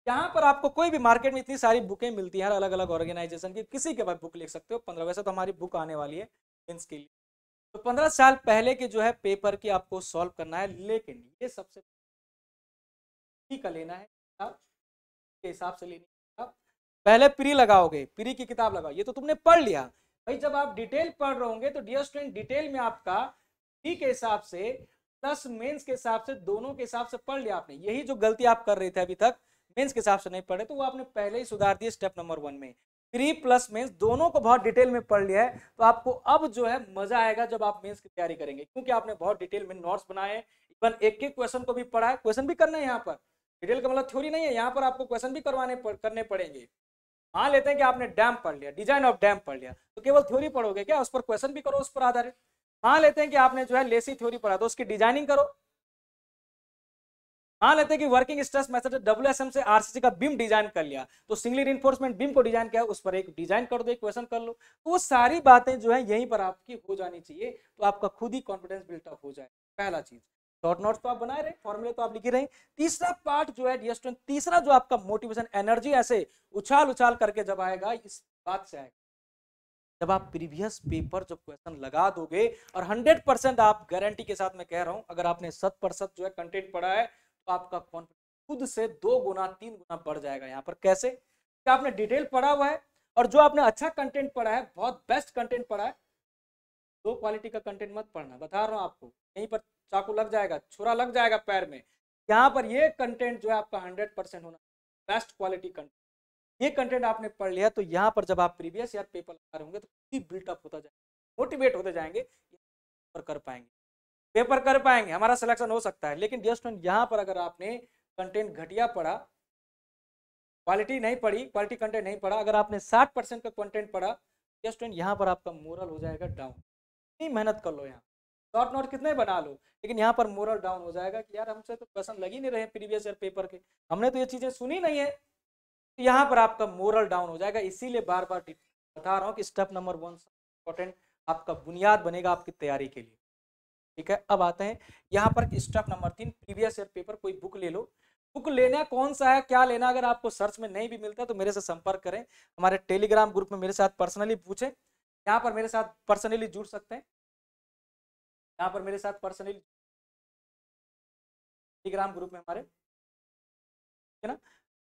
यहाँ पर आपको कोई भी मार्केट में इतनी सारी बुकें मिलती हैं अलग अलग ऑर्गेनाइजेशन की किसी के पास बुक लिख सकते हो पंद्रह वैसे तो हमारी बुक आने वाली है के लिए तो पंद्रह साल पहले के जो है पेपर की आपको सॉल्व करना है लेकिन ये सबसे का लेना है हिसाब से लेनी किताब पहले प्री लगाओगे प्री की किताब लगाओ ये तो तुमने पढ़ लिया भाई जब आप डिटेल पढ़ रहे होंगे तो डियर स्टूडेंट डिटेल में आपका प्री के हिसाब से प्लस मेंस के हिसाब से दोनों के हिसाब से पढ़ लिया आपने यही जो गलती आप कर रहे थे अभी तक मेंस के हिसाब से नहीं पढ़े तो वो आपने पहले ही सुधार दिया स्टेप नंबर वन में प्री प्लस मेंस दोनों को बहुत डिटेल में पढ़ लिया है तो आपको अब जो है मजा आएगा जब आप मेंस की तैयारी करेंगे क्योंकि आपने बहुत डिटेल में नोट्स बनाए हैं इवन एक एक क्वेश्चन को भी पढ़ा है क्वेश्चन भी करना है यहाँ पर डिटेल का मतलब थ्योरी नहीं है यहाँ पर आपको क्वेश्चन भी करवाने करने पड़ेंगे मान लेते हैं कि आपने डैम पढ़ लिया डिजाइन ऑफ डैम पढ़ लिया तो केवल थ्योरी पढ़ोगे क्या उस पर क्वेश्चन भी करो उस पर आधारित मान लेते हैं कि आपने जो है लेसी थ्योरी पढ़ा तो उसकी डिजाइनिंग करो मान लेते हैं कि वर्किंग स्ट्रेस मैसेज डब्ल्यू एस एम से आरसीसी का बीम डिजाइन कर लिया तो सिंगली रिइंफोर्समेंट बीम को डिजाइन किया उस पर एक डिजाइन कर दो एक क्वेश्चन कर लो तो वो सारी बातें जो है यहीं पर आपकी हो जानी चाहिए तो आपका खुद ही कॉन्फिडेंस बिल्टअप हो जाए पहला चीज शॉर्ट नोट्स तो आप बना रहे फॉर्मुले तो आप लिखी रहे तीसरा पार्ट जो है तीसरा जो आपका मोटिवेशन एनर्जी ऐसे उछाल उछाल करके जब आएगा इस बात से आएगा जब आप प्रीवियस पेपर जब क्वेश्चन लगा दोगे और 100 परसेंट आप गारंटी के साथ मैं कह रहा हूं अगर आपने शत प्रतिशत जो है कंटेंट पढ़ा है तो आपका कॉन्फिडेंस खुद से दो गुना तीन गुना बढ़ जाएगा यहाँ पर कैसे क्या आपने डिटेल पढ़ा हुआ है और जो आपने अच्छा कंटेंट पढ़ा है बहुत बेस्ट कंटेंट पढ़ा है दो क्वालिटी का कंटेंट मत पढ़ना बता रहा हूँ आपको यहीं पर चाकू लग जाएगा छुरा लग जाएगा पैर में यहाँ पर ये कंटेंट जो है आपका हंड्रेड परसेंट होना बेस्ट क्वालिटी कंटेंट ये कंटेंट आपने पढ़ लिया तो यहाँ पर जब आप प्रीवियस ईयर पेपर लगा रहे होंगे तो बिल्टअप होता जाएगा मोटिवेट होते जाएंगे कर पाएंगे पेपर कर पाएंगे हमारा सिलेक्शन हो सकता है लेकिन डियर स्टूडेंट यहाँ पर अगर आपने कंटेंट घटिया पढ़ा क्वालिटी नहीं पढ़ी क्वालिटी कंटेंट नहीं पढ़ा अगर आपने साठ परसेंट का कंटेंट पढ़ा डियर स्टूडेंट यहाँ पर आपका मोरल हो जाएगा डाउन नहीं मेहनत कर लो यहाँ शॉर्ट नोट कितने बना लो लेकिन यहाँ पर मोरल डाउन हो जाएगा कि यार हमसे तो क्वेश्चन लग ही नहीं रहे प्रीवियस ईयर पेपर के हमने तो ये चीज़ें सुनी नहीं है तो यहाँ पर आपका मोरल डाउन हो जाएगा इसीलिए बार बार बता रहा हूँ कि स्टेप नंबर वन इंपॉर्टेंट आपका बुनियाद बनेगा आपकी तैयारी के लिए ठीक है अब आते हैं यहाँ पर स्टॉप नंबर तीन प्रीवियस ईयर पेपर कोई बुक ले लो बुक लेना कौन सा है क्या लेना अगर आपको सर्च में नहीं भी मिलता तो मेरे से संपर्क करें हमारे टेलीग्राम ग्रुप में मेरे साथ पर्सनली पूछें यहाँ पर मेरे साथ पर्सनली जुड़ सकते हैं यहाँ पर मेरे साथ पर्सनली टेलीग्राम ग्रुप में हमारे ठीक है ना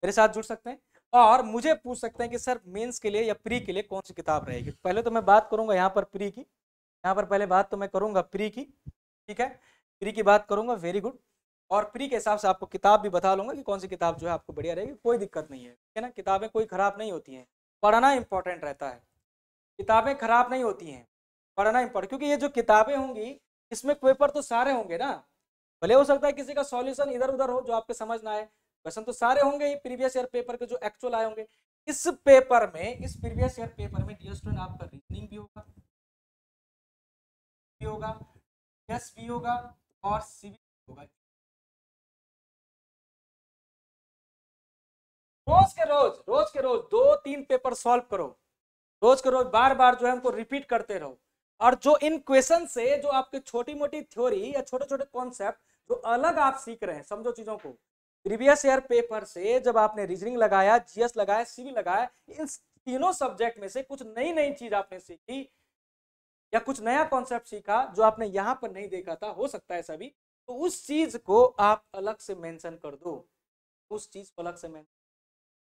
मेरे साथ जुड़ सकते हैं और मुझे पूछ सकते हैं कि सर मेंस के लिए या प्री के लिए कौन सी किताब रहेगी पहले तो मैं बात करूंगा यहाँ पर प्री की यहाँ पर पहले बात तो मैं करूंगा प्री की ठीक है प्री की बात करूंगा वेरी गुड और प्री के हिसाब से आपको किताब भी बता लूंगा कि कौन सी किताब जो है आपको बढ़िया रहेगी कोई दिक्कत नहीं है ठीक है ना किताबें कोई ख़राब नहीं होती हैं पढ़ना इंपॉर्टेंट रहता है किताबें ख़राब नहीं होती हैं पढ़ना इंपॉर्टेंट क्योंकि ये जो किताबें होंगी इसमें पेपर तो सारे होंगे ना भले हो सकता है किसी का सॉल्यूशन इधर उधर हो जो आपके समझ ना आए क्वेश्चन तो सारे होंगे ही प्रीवियस ईयर पेपर के जो एक्चुअल आए होंगे इस पेपर में इस प्रीवियस ईयर पेपर में डियर स्टूडेंट आपका रीजनिंग भी होगा भी होगा एस बी होगा और सी होगा रोज के रोज रोज के रोज दो तीन पेपर सॉल्व करो रोज के रोज बार बार जो है हमको रिपीट करते रहो और जो इन क्वेश्चन से जो आपके छोटी मोटी थ्योरी या छोटे छोटे कॉन्सेप्ट जो अलग आप सीख रहे हैं समझो चीजों को प्रीवियस ईयर पेपर से जब आपने रीजनिंग लगाया जीएस लगाया सिविल लगाया इन तीनों सब्जेक्ट में से कुछ नई नई चीज आपने सीखी या कुछ नया कॉन्सेप्ट सीखा जो आपने यहाँ पर नहीं देखा था हो सकता है सभी तो उस चीज को आप अलग से मेंशन कर दो उस चीज को अलग से मैं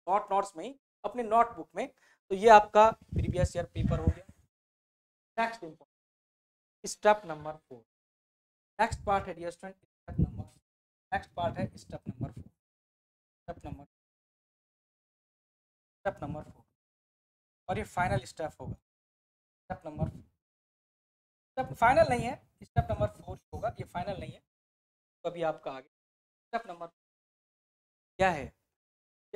नॉट नोट्स में ही अपने नोटबुक में तो ये आपका प्रीवियस ईयर पेपर हो गया next important step number four next part है dear step number next part है step number four step number step number four और ये फाइनल स्टेप होगा स्टेप नंबर फोर फाइनल नहीं है स्टेप नंबर फोर होगा ये फाइनल नहीं है तो अभी आपका आगे स्टेप नंबर क्या है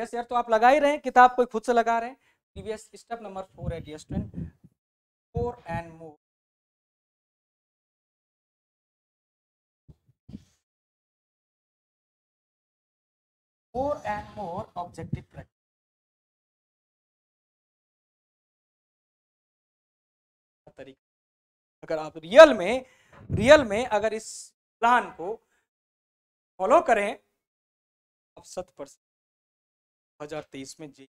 यस यार तो आप लगा ही रहे हैं किताब कोई खुद से लगा रहे हैं प्रीवियस स्टेप नंबर फोर है dear student four and more more and more objective practice अगर आप रियल में रियल में अगर इस प्लान को फॉलो करें आप शत परसेंट दो हजार तेईस में जे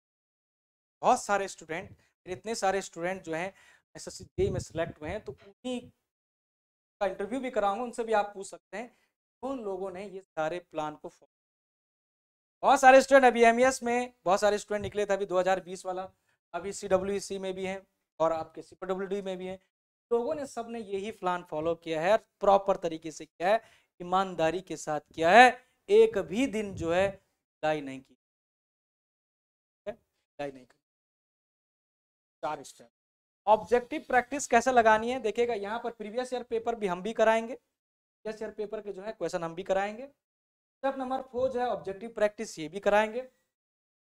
बहुत सारे स्टूडेंट इतने सारे स्टूडेंट जो हैं एस एस सी में सिलेक्ट हुए हैं तो उन्हीं का इंटरव्यू भी कराऊंगा उनसे भी आप पूछ सकते हैं उन लोगों ने ये सारे प्लान को फॉलो बहुत सारे स्टूडेंट अभी एम e में बहुत सारे स्टूडेंट निकले थे अभी 2020 वाला अभी सी e में भी हैं और आपके सी में भी हैं लोगों ने सब ने यही प्लान फॉलो किया है प्रॉपर तरीके से किया है ईमानदारी के साथ किया है एक भी दिन जो है गाय नहीं की गाय नहीं की चार स्टेप ऑब्जेक्टिव प्रैक्टिस कैसे लगानी है देखिएगा यहाँ पर प्रीवियस ईयर पेपर भी हम भी कराएंगे प्रीवियस ईयर पेपर के जो है क्वेश्चन हम भी कराएंगे स्टेप नंबर फोर जो है ऑब्जेक्टिव प्रैक्टिस ये भी कराएंगे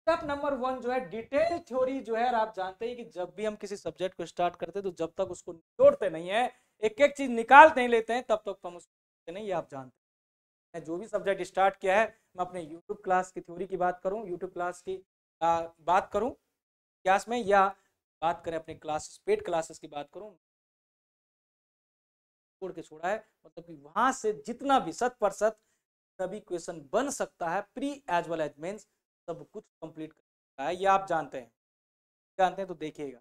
स्टेप नंबर वन जो है डिटेल थ्योरी जो है आप जानते हैं कि जब भी हम किसी सब्जेक्ट को स्टार्ट करते हैं तो जब तक उसको निचोड़ते नहीं है एक एक चीज निकाल नहीं लेते हैं तब तक तो हम उसको नहीं ये आप जानते हैं मैं जो भी सब्जेक्ट स्टार्ट किया है मैं अपने यूट्यूब क्लास की थ्योरी की बात करूँ यूट्यूब क्लास की आ, बात करूँ क्लास में या बात करें अपने क्लासेस पेड क्लासेस की बात करूँ छोड़ के छोड़ा है मतलब कि वहां से जितना भी शत प्रतिशत सभी क्वेश्चन बन सकता है pre as well as means सब कुछ कंप्लीट कर चुका है ये आप जानते हैं जानते हैं तो देखिएगा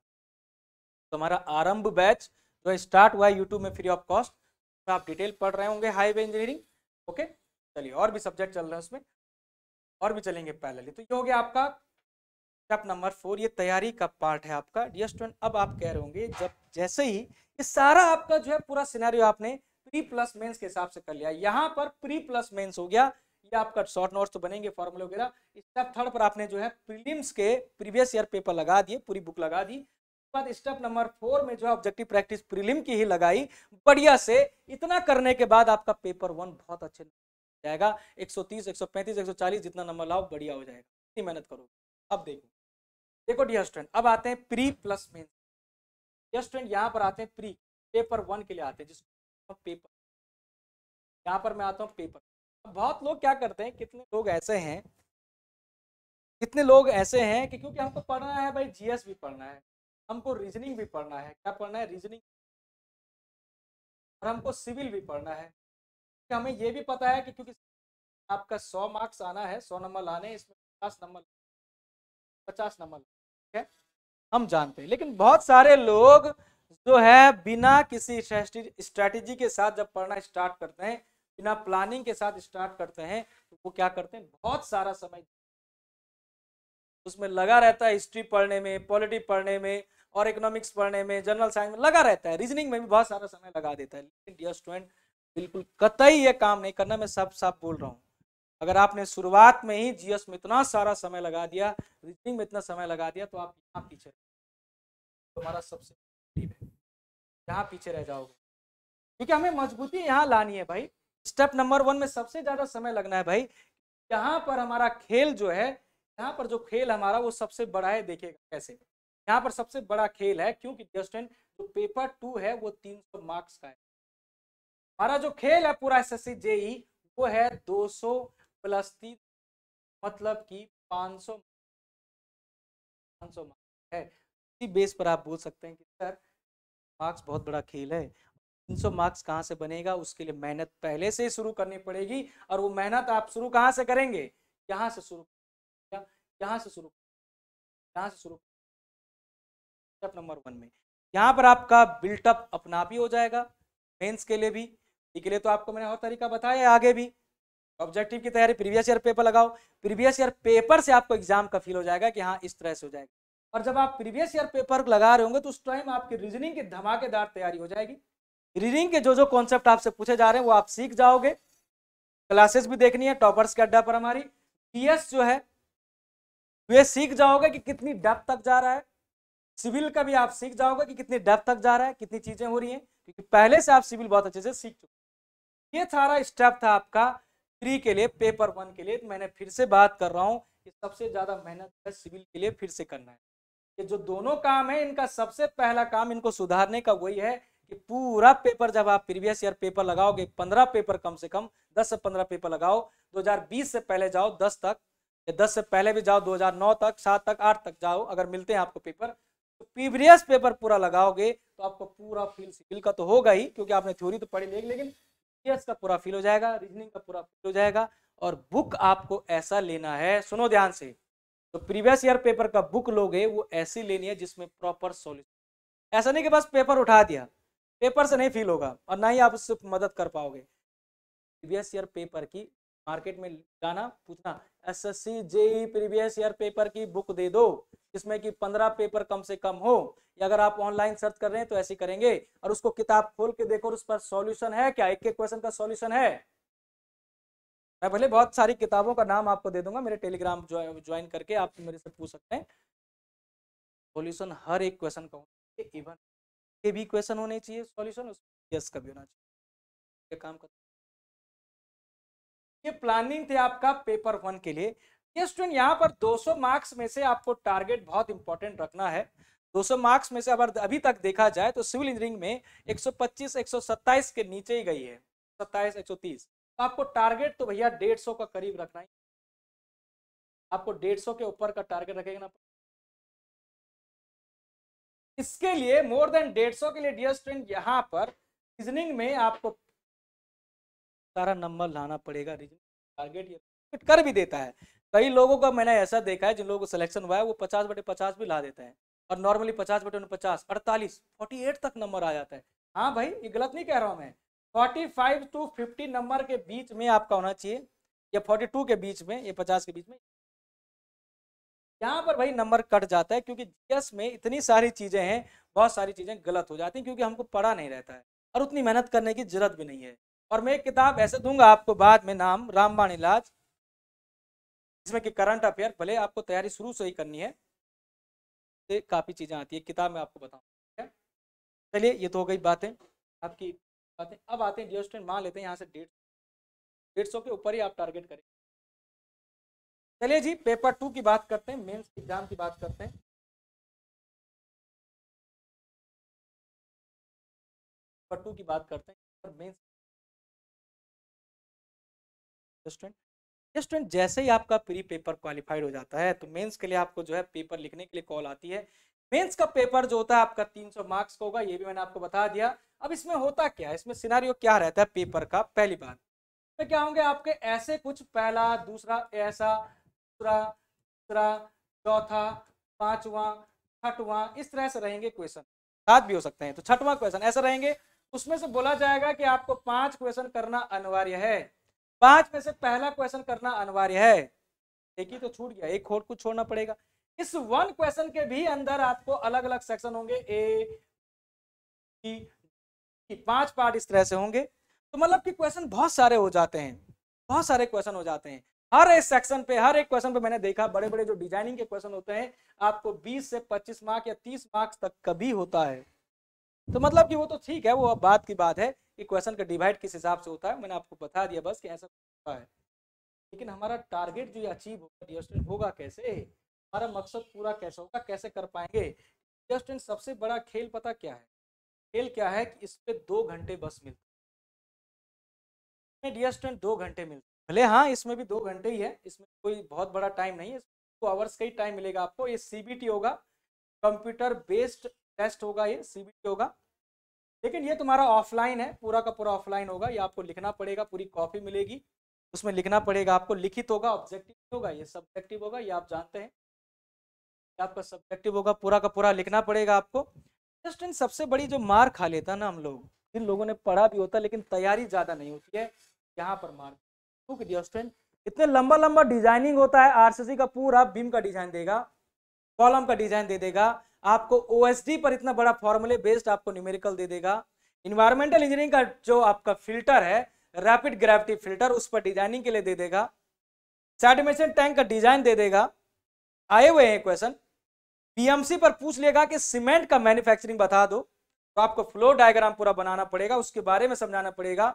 तो हमारा आरंभ बैच जो स्टार्ट हुआ है यूट्यूब में फ्री ऑफ कॉस्ट उसमें आप डिटेल पढ़ रहे होंगे हाईवे इंजीनियरिंग ओके चलिए और भी सब्जेक्ट चल रहे हैं उसमें और भी चलेंगे पैरेलली तो ये हो गया आपका स्टेप नंबर फोर ये तैयारी का पार्ट है आपका डियर स्टूडेंट अब आप कह रहे होंगे जब जैसे ही ये सारा आपका जो है पूरा सिनेरियो आपने प्री प्लस मेंस के हिसाब से कर लिया यहाँ पर प्री प्लस मेंस हो गया ये आपका शॉर्ट नोट्स तो बनेंगे फॉर्मूले वगैरह स्टेप थर्ड पर आपने जो है प्रीलिम्स के प्रीवियस ईयर पेपर लगा दिए पूरी बुक लगा दी उसके बाद स्टेप नंबर फोर में जो है ऑब्जेक्टिव प्रैक्टिस प्रीलिम की ही लगाई बढ़िया से इतना करने के बाद आपका पेपर वन बहुत अच्छे जाएगा 130, 135, 140 जितना नंबर लाओ बढ़िया हो जाएगा इतनी मेहनत करो अब देखो देखो डियर स्टूडेंट अब आते हैं pre plus main dear student यहाँ पर आते हैं प्री पेपर वन के लिए आते हैं जिसको पेपर यहाँ पर मैं आता हूँ पेपर बहुत लोग क्या करते हैं कितने लोग ऐसे हैं कितने लोग ऐसे हैं कि क्योंकि हमको पढ़ना है भाई जीएस भी पढ़ना है हमको रीजनिंग भी पढ़ना है क्या पढ़ना है रीजनिंग और हमको सिविल भी पढ़ना है कि हमें ये भी पता है कि क्योंकि आपका सौ मार्क्स आना है सौ नंबर लाने इसमें पचास नंबर पचास नंबर ठीक है हम जानते हैं लेकिन बहुत सारे लोग जो है बिना किसी स्ट्रैटेजी के साथ जब पढ़ना स्टार्ट करते हैं बिना प्लानिंग के साथ स्टार्ट करते हैं तो वो क्या करते हैं बहुत सारा समय उसमें लगा रहता है हिस्ट्री पढ़ने में पॉलिटिक्स पढ़ने में और इकोनॉमिक्स पढ़ने में जनरल साइंस में लगा रहता है रीजनिंग में भी बहुत सारा समय लगा देता है लेकिन डियर स्टूडेंट बिल्कुल कतई ये काम नहीं करना मैं सब साफ बोल रहा हूँ अगर आपने शुरुआत में ही जीएस में इतना सारा समय लगा दिया रीजनिंग में इतना समय लगा दिया तो आप यहाँ पीछे हमारा सबसे यहाँ पीछे रह जाओगे क्योंकि हमें मजबूती यहाँ लानी है भाई स्टेप नंबर वन में सबसे ज्यादा समय लगना है भाई यहाँ पर हमारा खेल जो है यहाँ पर जो खेल हमारा वो सबसे बड़ा है देखिएगा कैसे यहाँ पर सबसे बड़ा खेल है क्योंकि जस्टेंट जो पेपर टू है वो तीन सौ मार्क्स का है हमारा जो खेल है पूरा एस जेई e, वो है दो सौ प्लस तीन मतलब कि पाँच सौ पाँच सौ मार्क्स है इसी बेस पर आप बोल सकते हैं कि सर मार्क्स बहुत बड़ा खेल है 300 मार्क्स कहाँ से बनेगा उसके लिए मेहनत पहले से ही शुरू करनी पड़ेगी और वो मेहनत आप शुरू कहाँ से करेंगे यहाँ से शुरू यहाँ से शुरू यहाँ से शुरू स्टेप नंबर वन में यहाँ पर आपका बिल्टअप अपना भी हो जाएगा मेन्स के लिए भी इसके लिए तो आपको मैंने और तरीका बताया आगे भी ऑब्जेक्टिव की तैयारी प्रीवियस ईयर पेपर लगाओ प्रीवियस ईयर पेपर से आपको एग्जाम का फील हो जाएगा कि हाँ इस तरह से हो जाएगा और जब आप प्रीवियस ईयर पेपर लगा रहे होंगे तो उस टाइम आपकी रीजनिंग की धमाकेदार तैयारी हो जाएगी रीडिंग के जो जो कॉन्सेप्ट आपसे पूछे जा रहे हैं वो आप सीख जाओगे क्लासेस भी देखनी है टॉपर्स के अड्डा पर हमारी पीएस जो है ये सीख जाओगे कि कितनी डेप्थ तक जा रहा है सिविल का भी आप सीख जाओगे कि कितनी डेप्थ तक जा रहा है कितनी चीजें हो रही हैं क्योंकि पहले से आप सिविल बहुत अच्छे से सीख चुके ये सारा स्टेप था आपका थ्री के लिए पेपर वन के लिए मैंने फिर से बात कर रहा हूँ कि सबसे ज्यादा मेहनत है सिविल के लिए फिर से करना है ये जो दोनों काम है इनका सबसे पहला काम इनको सुधारने का वही है कि पूरा पेपर जब आप प्रीवियस ईयर पेपर लगाओगे पंद्रह पेपर कम से कम दस से पंद्रह पेपर लगाओ बीस से पहले जाओ दस तक या दस से पहले भी जाओ नौ तक सात तक आठ तक जाओ अगर मिलते हैं आपको पेपर तो प्रीवियस पेपर पूरा लगाओगे तो आपको पूरा फील सिविल का तो होगा ही क्योंकि आपने थ्योरी तो पढ़ी लेगी लेकिन प्रीवियस का पूरा फील हो जाएगा रीजनिंग का पूरा फील हो जाएगा और बुक आपको ऐसा लेना है सुनो ध्यान से तो प्रीवियस ईयर पेपर का बुक लोगे वो ऐसी लेनी है जिसमें प्रॉपर सॉल्यूशन ऐसा नहीं कि बस पेपर उठा दिया पेपर से नहीं फील होगा और ना ही आप उससे मदद कर पाओगे प्रीवियस ईयर पेपर की मार्केट में जाना पूछना S S C JE previous year paper की बुक दे दो जिसमें कि पंद्रह पेपर कम से कम हो या अगर आप ऑनलाइन सर्च कर रहे हैं तो ऐसे करेंगे और उसको किताब खोल के देखो और उस पर सॉल्यूशन है क्या एक एक क्वेश्चन का सॉल्यूशन है मैं भले बहुत सारी किताबों का नाम आपको दे दूंगा मेरे टेलीग्राम ज्वाइन करके आप मेरे से पूछ सकते हैं सॉल्यूशन हर एक क्वेश्चन का इवन के भी क्वेश्चन होने चाहिए सॉल्यूशन उसमें यस का भी होना चाहिए काम कर ये प्लानिंग थे आपका पेपर वन के लिए ये स्टूडेंट यहाँ पर 200 मार्क्स में से आपको टारगेट बहुत इंपॉर्टेंट रखना है 200 मार्क्स में से अगर अभी तक देखा जाए तो सिविल इंजीनियरिंग में 125 127 के नीचे ही गई है 27 130 तो आपको टारगेट तो भैया 150 का करीब रखना ही आपको 150 के ऊपर का टारगेट रखेगा ना इसके लिए मोर देन डेढ़ सौ के लिए डियर स्टूडेंट यहाँ पर रीजनिंग में आपको सारा नंबर लाना पड़ेगा रीजनिंग टारगेट कर भी देता है कई लोगों का मैंने ऐसा देखा है जिन लोगों को सिलेक्शन हुआ है वो पचास बटे पचास भी ला देते हैं और नॉर्मली पचास बटे पचास अड़तालीस फोर्टी एट तक नंबर आ जाता है हाँ भाई ये गलत नहीं कह रहा हूँ मैं फोर्टी फाइव टू फिफ्टी नंबर के बीच में आपका होना चाहिए या फोर्टी टू के बीच में या पचास के बीच में यहाँ पर भाई नंबर कट जाता है क्योंकि जीएस में इतनी सारी चीज़ें हैं बहुत सारी चीज़ें गलत हो जाती हैं क्योंकि हमको पढ़ा नहीं रहता है और उतनी मेहनत करने की जरूरत भी नहीं है और मैं एक किताब ऐसे दूंगा आपको बाद में नाम रामबाण इलाज जिसमें कि करंट अफेयर भले आपको तैयारी शुरू से ही करनी है काफ़ी चीज़ें आती है किताब में आपको बताऊँ चलिए ये तो हो गई बातें आपकी बातें अब आते हैं डिओ मान लेते हैं यहाँ से डेढ़ डेढ़ सौ के ऊपर ही आप टारगेट करें चलिए जी पेपर टू की बात करते हैं मेंस एग्जाम की बात करते हैं पेपर टू की बात करते हैं मेंस स्टूडेंट स्टूडेंट जैसे ही आपका प्री पेपर क्वालिफाइड हो जाता है तो मेंस के लिए आपको जो है पेपर लिखने के लिए कॉल आती है मेंस का पेपर जो होता है आपका 300 मार्क्स का होगा ये भी मैंने आपको बता दिया अब इसमें होता क्या है इसमें सिनारियो क्या रहता है पेपर का पहली बात तो क्या होंगे आपके ऐसे कुछ पहला दूसरा ऐसा दूसरा तीसरा चौथा पांचवा छठवा इस तरह से रहेंगे क्वेश्चन सात भी हो सकते हैं तो छठवा क्वेश्चन ऐसे रहेंगे उसमें से बोला जाएगा कि आपको पांच क्वेश्चन करना अनिवार्य है पांच में से पहला क्वेश्चन करना अनिवार्य है एक ही तो छूट गया एक और कुछ छोड़ना पड़ेगा इस वन क्वेश्चन के भी अंदर आपको अलग अलग सेक्शन होंगे ए पांच पार्ट इस तरह से होंगे तो मतलब कि क्वेश्चन बहुत सारे हो जाते हैं बहुत सारे क्वेश्चन हो जाते हैं हर एक सेक्शन पे हर एक क्वेश्चन पे मैंने देखा बड़े बड़े जो डिजाइनिंग के क्वेश्चन होते हैं आपको 20 से 25 मार्क्स या 30 मार्क्स तक कभी होता है तो मतलब कि वो तो ठीक है वो अब बात की बात है कि क्वेश्चन का डिवाइड किस हिसाब से होता है मैंने आपको बता दिया बस कि ऐसा होता है लेकिन हमारा टारगेट जो अचीव होगा डियर स्टूडेंट होगा कैसे हमारा मकसद पूरा कैसे होगा कैसे कर पाएंगे डियर स्टूडेंट सबसे बड़ा खेल पता क्या है खेल क्या है कि इस पर दो घंटे बस मिलते हैं डियर स्टूडेंट दो घंटे मिलते भले हाँ इसमें भी दो घंटे ही है इसमें कोई बहुत बड़ा टाइम नहीं है टू आवर्स का ही टाइम मिलेगा आपको ये सीबीटी होगा कंप्यूटर बेस्ड टेस्ट होगा ये सीबीटी होगा लेकिन ये तुम्हारा ऑफलाइन है पूरा का पूरा ऑफलाइन होगा ये आपको लिखना पड़ेगा पूरी कॉपी मिलेगी उसमें लिखना पड़ेगा आपको लिखित होगा ऑब्जेक्टिव होगा ये सब्जेक्टिव होगा ये आप जानते हैं आपका सब्जेक्टिव होगा पूरा का पूरा लिखना पड़ेगा आपको जस्ट इन सबसे बड़ी जो मार खा लेता ना हम लोग जिन लोगों ने पढ़ा भी होता लेकिन तैयारी ज़्यादा नहीं होती है यहाँ पर मार्क ठीक दिया डियर स्टूडेंट इतने लंबा लंबा डिजाइनिंग होता है आरसीसी का पूरा बीम का डिजाइन देगा कॉलम का डिजाइन दे देगा आपको ओएसडी पर इतना बड़ा फॉर्मूले बेस्ड आपको न्यूमेरिकल दे देगा इन्वायरमेंटल इंजीनियरिंग का जो आपका फिल्टर है रैपिड ग्रेविटी फिल्टर उस पर डिजाइनिंग के लिए दे देगा सैटिमेशन टैंक का डिजाइन दे देगा आए हुए हैं क्वेश्चन पीएमसी पर पूछ लेगा कि सीमेंट का मैन्युफैक्चरिंग बता दो तो आपको फ्लो डायग्राम पूरा बनाना पड़ेगा उसके बारे में समझाना पड़ेगा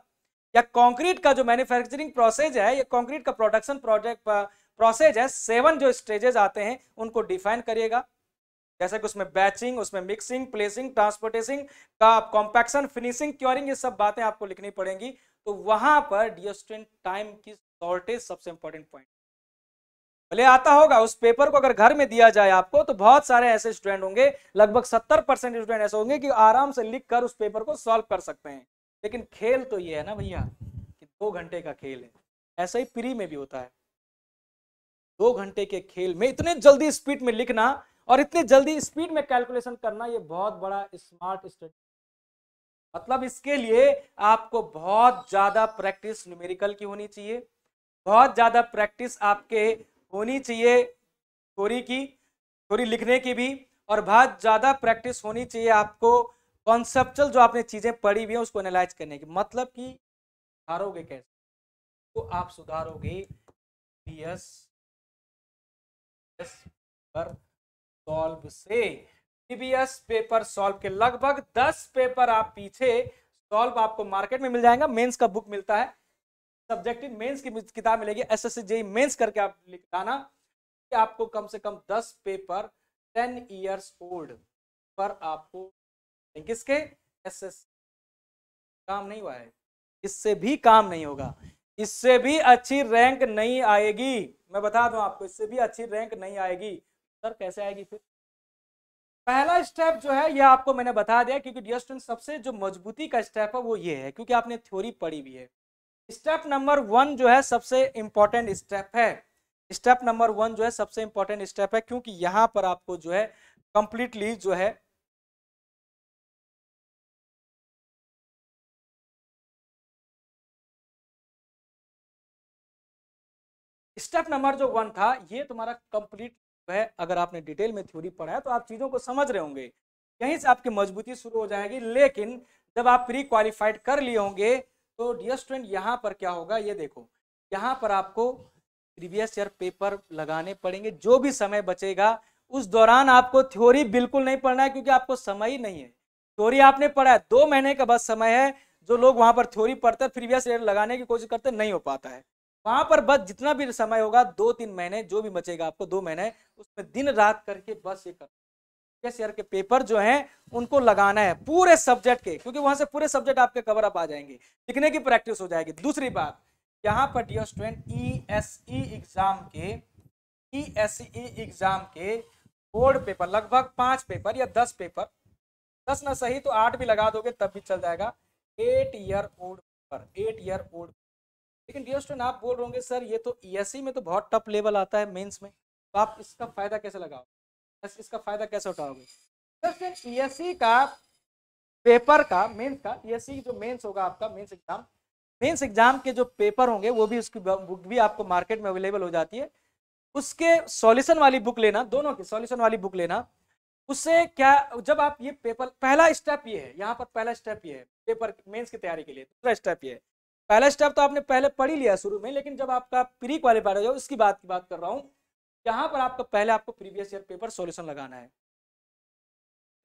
या कंक्रीट का जो मैन्युफैक्चरिंग प्रोसेस है या कंक्रीट का प्रोडक्शन प्रोजेक्ट प्रोसेस है सेवन जो स्टेजेस आते हैं उनको डिफाइन करिएगा जैसे कि उसमें बैचिंग उसमें मिक्सिंग प्लेसिंग ट्रांसपोर्टेशिंग का कॉम्पैक्शन फिनिशिंग क्योरिंग ये सब बातें आपको लिखनी पड़ेंगी तो वहां पर डिस्टेंट टाइम की शॉर्टेज सबसे इंपॉर्टेंट पॉइंट भले आता होगा उस पेपर को अगर घर में दिया जाए आपको तो बहुत सारे ऐसे स्टूडेंट होंगे लगभग सत्तर परसेंट स्टूडेंट ऐसे होंगे कि आराम से लिख कर उस पेपर को सॉल्व कर सकते हैं लेकिन खेल तो ये है ना भैया कि दो घंटे का खेल है ऐसा ही प्री में भी होता है दो घंटे के खेल में इतने जल्दी स्पीड में लिखना और इतने जल्दी स्पीड में कैलकुलेशन करना ये बहुत बड़ा स्मार्ट स्टडी मतलब इसके लिए आपको बहुत ज़्यादा प्रैक्टिस न्यूमेरिकल की होनी चाहिए बहुत ज़्यादा प्रैक्टिस आपके होनी चाहिए थोड़ी की थोड़ी लिखने की भी और बहुत ज़्यादा प्रैक्टिस होनी चाहिए आपको कॉन्सेप्चुअल जो आपने चीज़ें पढ़ी हुई है उसको एनालाइज करने की मतलब कि सुधारोगे कैसे तो आप सुधारोगे बी पेपर सॉल्व से टीबीएस पेपर सॉल्व के लगभग दस पेपर आप पीछे सॉल्व आपको मार्केट में मिल जाएगा मेंस का बुक मिलता है सब्जेक्टिव मेंस की किताब मिलेगी एस एस जेई मेन्स करके आप लिखाना आपको कम से कम दस पेपर टेन ईयर्स ओल्ड पर आपको किसके एस एस काम नहीं हुआ है इससे भी काम नहीं होगा इससे भी अच्छी रैंक नहीं आएगी मैं बता दूं आपको इससे भी अच्छी रैंक नहीं आएगी सर कैसे आएगी फिर पहला स्टेप जो है यह आपको मैंने बता दिया क्योंकि डियर स्टूडेंट सबसे जो मजबूती का स्टेप है वो ये है क्योंकि आपने थ्योरी पढ़ी भी है स्टेप नंबर वन जो है सबसे इंपॉर्टेंट स्टेप है स्टेप नंबर वन जो है सबसे इंपॉर्टेंट स्टेप है क्योंकि यहाँ पर आपको जो है कंप्लीटली जो है स्टेप नंबर जो वन था ये तुम्हारा कंप्लीट है अगर आपने डिटेल में थ्योरी पढ़ा है तो आप चीज़ों को समझ रहे होंगे यहीं से आपकी मजबूती शुरू हो जाएगी लेकिन जब आप प्री क्वालिफाइड कर लिए होंगे तो डियर स्टूडेंट यहाँ पर क्या होगा ये देखो यहाँ पर आपको प्रीवियस ईयर पेपर लगाने पड़ेंगे जो भी समय बचेगा उस दौरान आपको थ्योरी बिल्कुल नहीं पढ़ना है क्योंकि आपको समय ही नहीं है थ्योरी आपने पढ़ा है दो महीने का बस समय है जो लोग वहाँ पर थ्योरी पढ़ते हैं प्रीवियस ईयर लगाने की कोशिश करते नहीं हो पाता है वहां पर बस जितना भी समय होगा दो तीन महीने जो भी बचेगा आपको दो महीने उसमें दिन रात करके बस ये कर ईयर के पेपर जो हैं उनको लगाना है पूरे सब्जेक्ट के क्योंकि वहां से पूरे सब्जेक्ट आपके कवर अप आ जाएंगे लिखने की प्रैक्टिस हो जाएगी दूसरी बात यहाँ पर dear student E S E exam के ई एस ई एग्जाम के बोर्ड पेपर लगभग पांच पेपर या दस पेपर दस ना सही तो आठ भी लगा दोगे तब भी चल जाएगा eight year old paper eight year old लेकिन डियर स्टूडेंट आप बोल रहे होंगे सर ये तो ई e e में तो बहुत टफ लेवल आता है मेन्स में तो आप इसका फ़ायदा कैसे लगाओगे इसका फ़ायदा कैसे उठाओगे सर तो ई e का पेपर का मेंस का ई जो मेंस होगा आपका मेंस एग्जाम मेंस एग्जाम के जो पेपर होंगे वो भी उसकी बुक भी आपको मार्केट में अवेलेबल हो जाती है उसके सॉल्यूशन वाली बुक लेना दोनों की सॉल्यूशन वाली बुक लेना उससे क्या जब आप ये पेपर पहला स्टेप ये है यहाँ पर पहला स्टेप ये है पेपर मेंस की तैयारी के लिए दूसरा स्टेप ये है पहला स्टेप तो आपने पहले पढ़ ही लिया शुरू में लेकिन जब आपका प्री क्वालिफाइड हो जाओ उसकी बात की बात कर रहा हूँ यहाँ पर आपको पहले आपको प्रीवियस ईयर पेपर सोल्यूशन लगाना है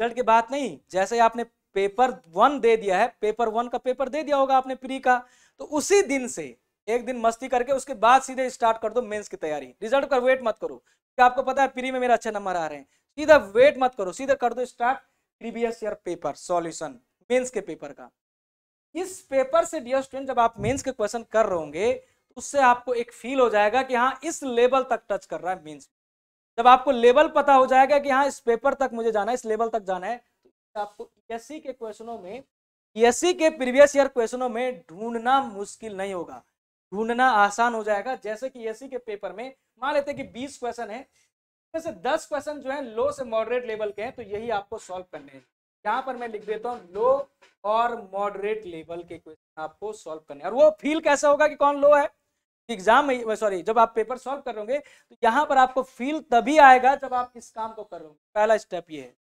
रिजल्ट की बात नहीं जैसे आपने पेपर वन दे दिया है पेपर वन का पेपर दे दिया होगा आपने प्री का तो उसी दिन से एक दिन मस्ती करके उसके बाद सीधे स्टार्ट कर दो मेंस की तैयारी रिजल्ट का वेट मत करो क्या आपको पता है प्री में मेरा अच्छे नंबर आ रहे हैं सीधा वेट मत करो सीधा कर दो start previous year paper solution mains के पेपर का इस पेपर से डियर स्टूडेंट जब आप मेंस के क्वेश्चन कर रहे होंगे तो उससे आपको एक फील हो जाएगा कि हाँ इस लेवल तक टच कर रहा है मेंस जब आपको लेवल पता हो जाएगा कि हाँ इस पेपर तक मुझे जाना है इस लेवल तक जाना है तो आपको ईएससी e के क्वेश्चनों में ईएससी e के प्रीवियस ईयर क्वेश्चनों में ढूंढना मुश्किल नहीं होगा ढूंढना आसान हो जाएगा जैसे कि ईएससी e के पेपर में मान लेते हैं कि बीस क्वेश्चन है दस क्वेश्चन जो है लो से मॉडरेट लेवल के हैं तो यही आपको सॉल्व करने हैं यहाँ पर मैं लिख देता हूँ लो और मॉडरेट लेवल के क्वेश्चन आपको सॉल्व करने और वो फील कैसा होगा कि कौन लो है एग्जाम में सॉरी जब आप पेपर सॉल्व कर रहे तो यहाँ पर आपको फील तभी आएगा जब आप इस काम को करोगे पहला स्टेप ये है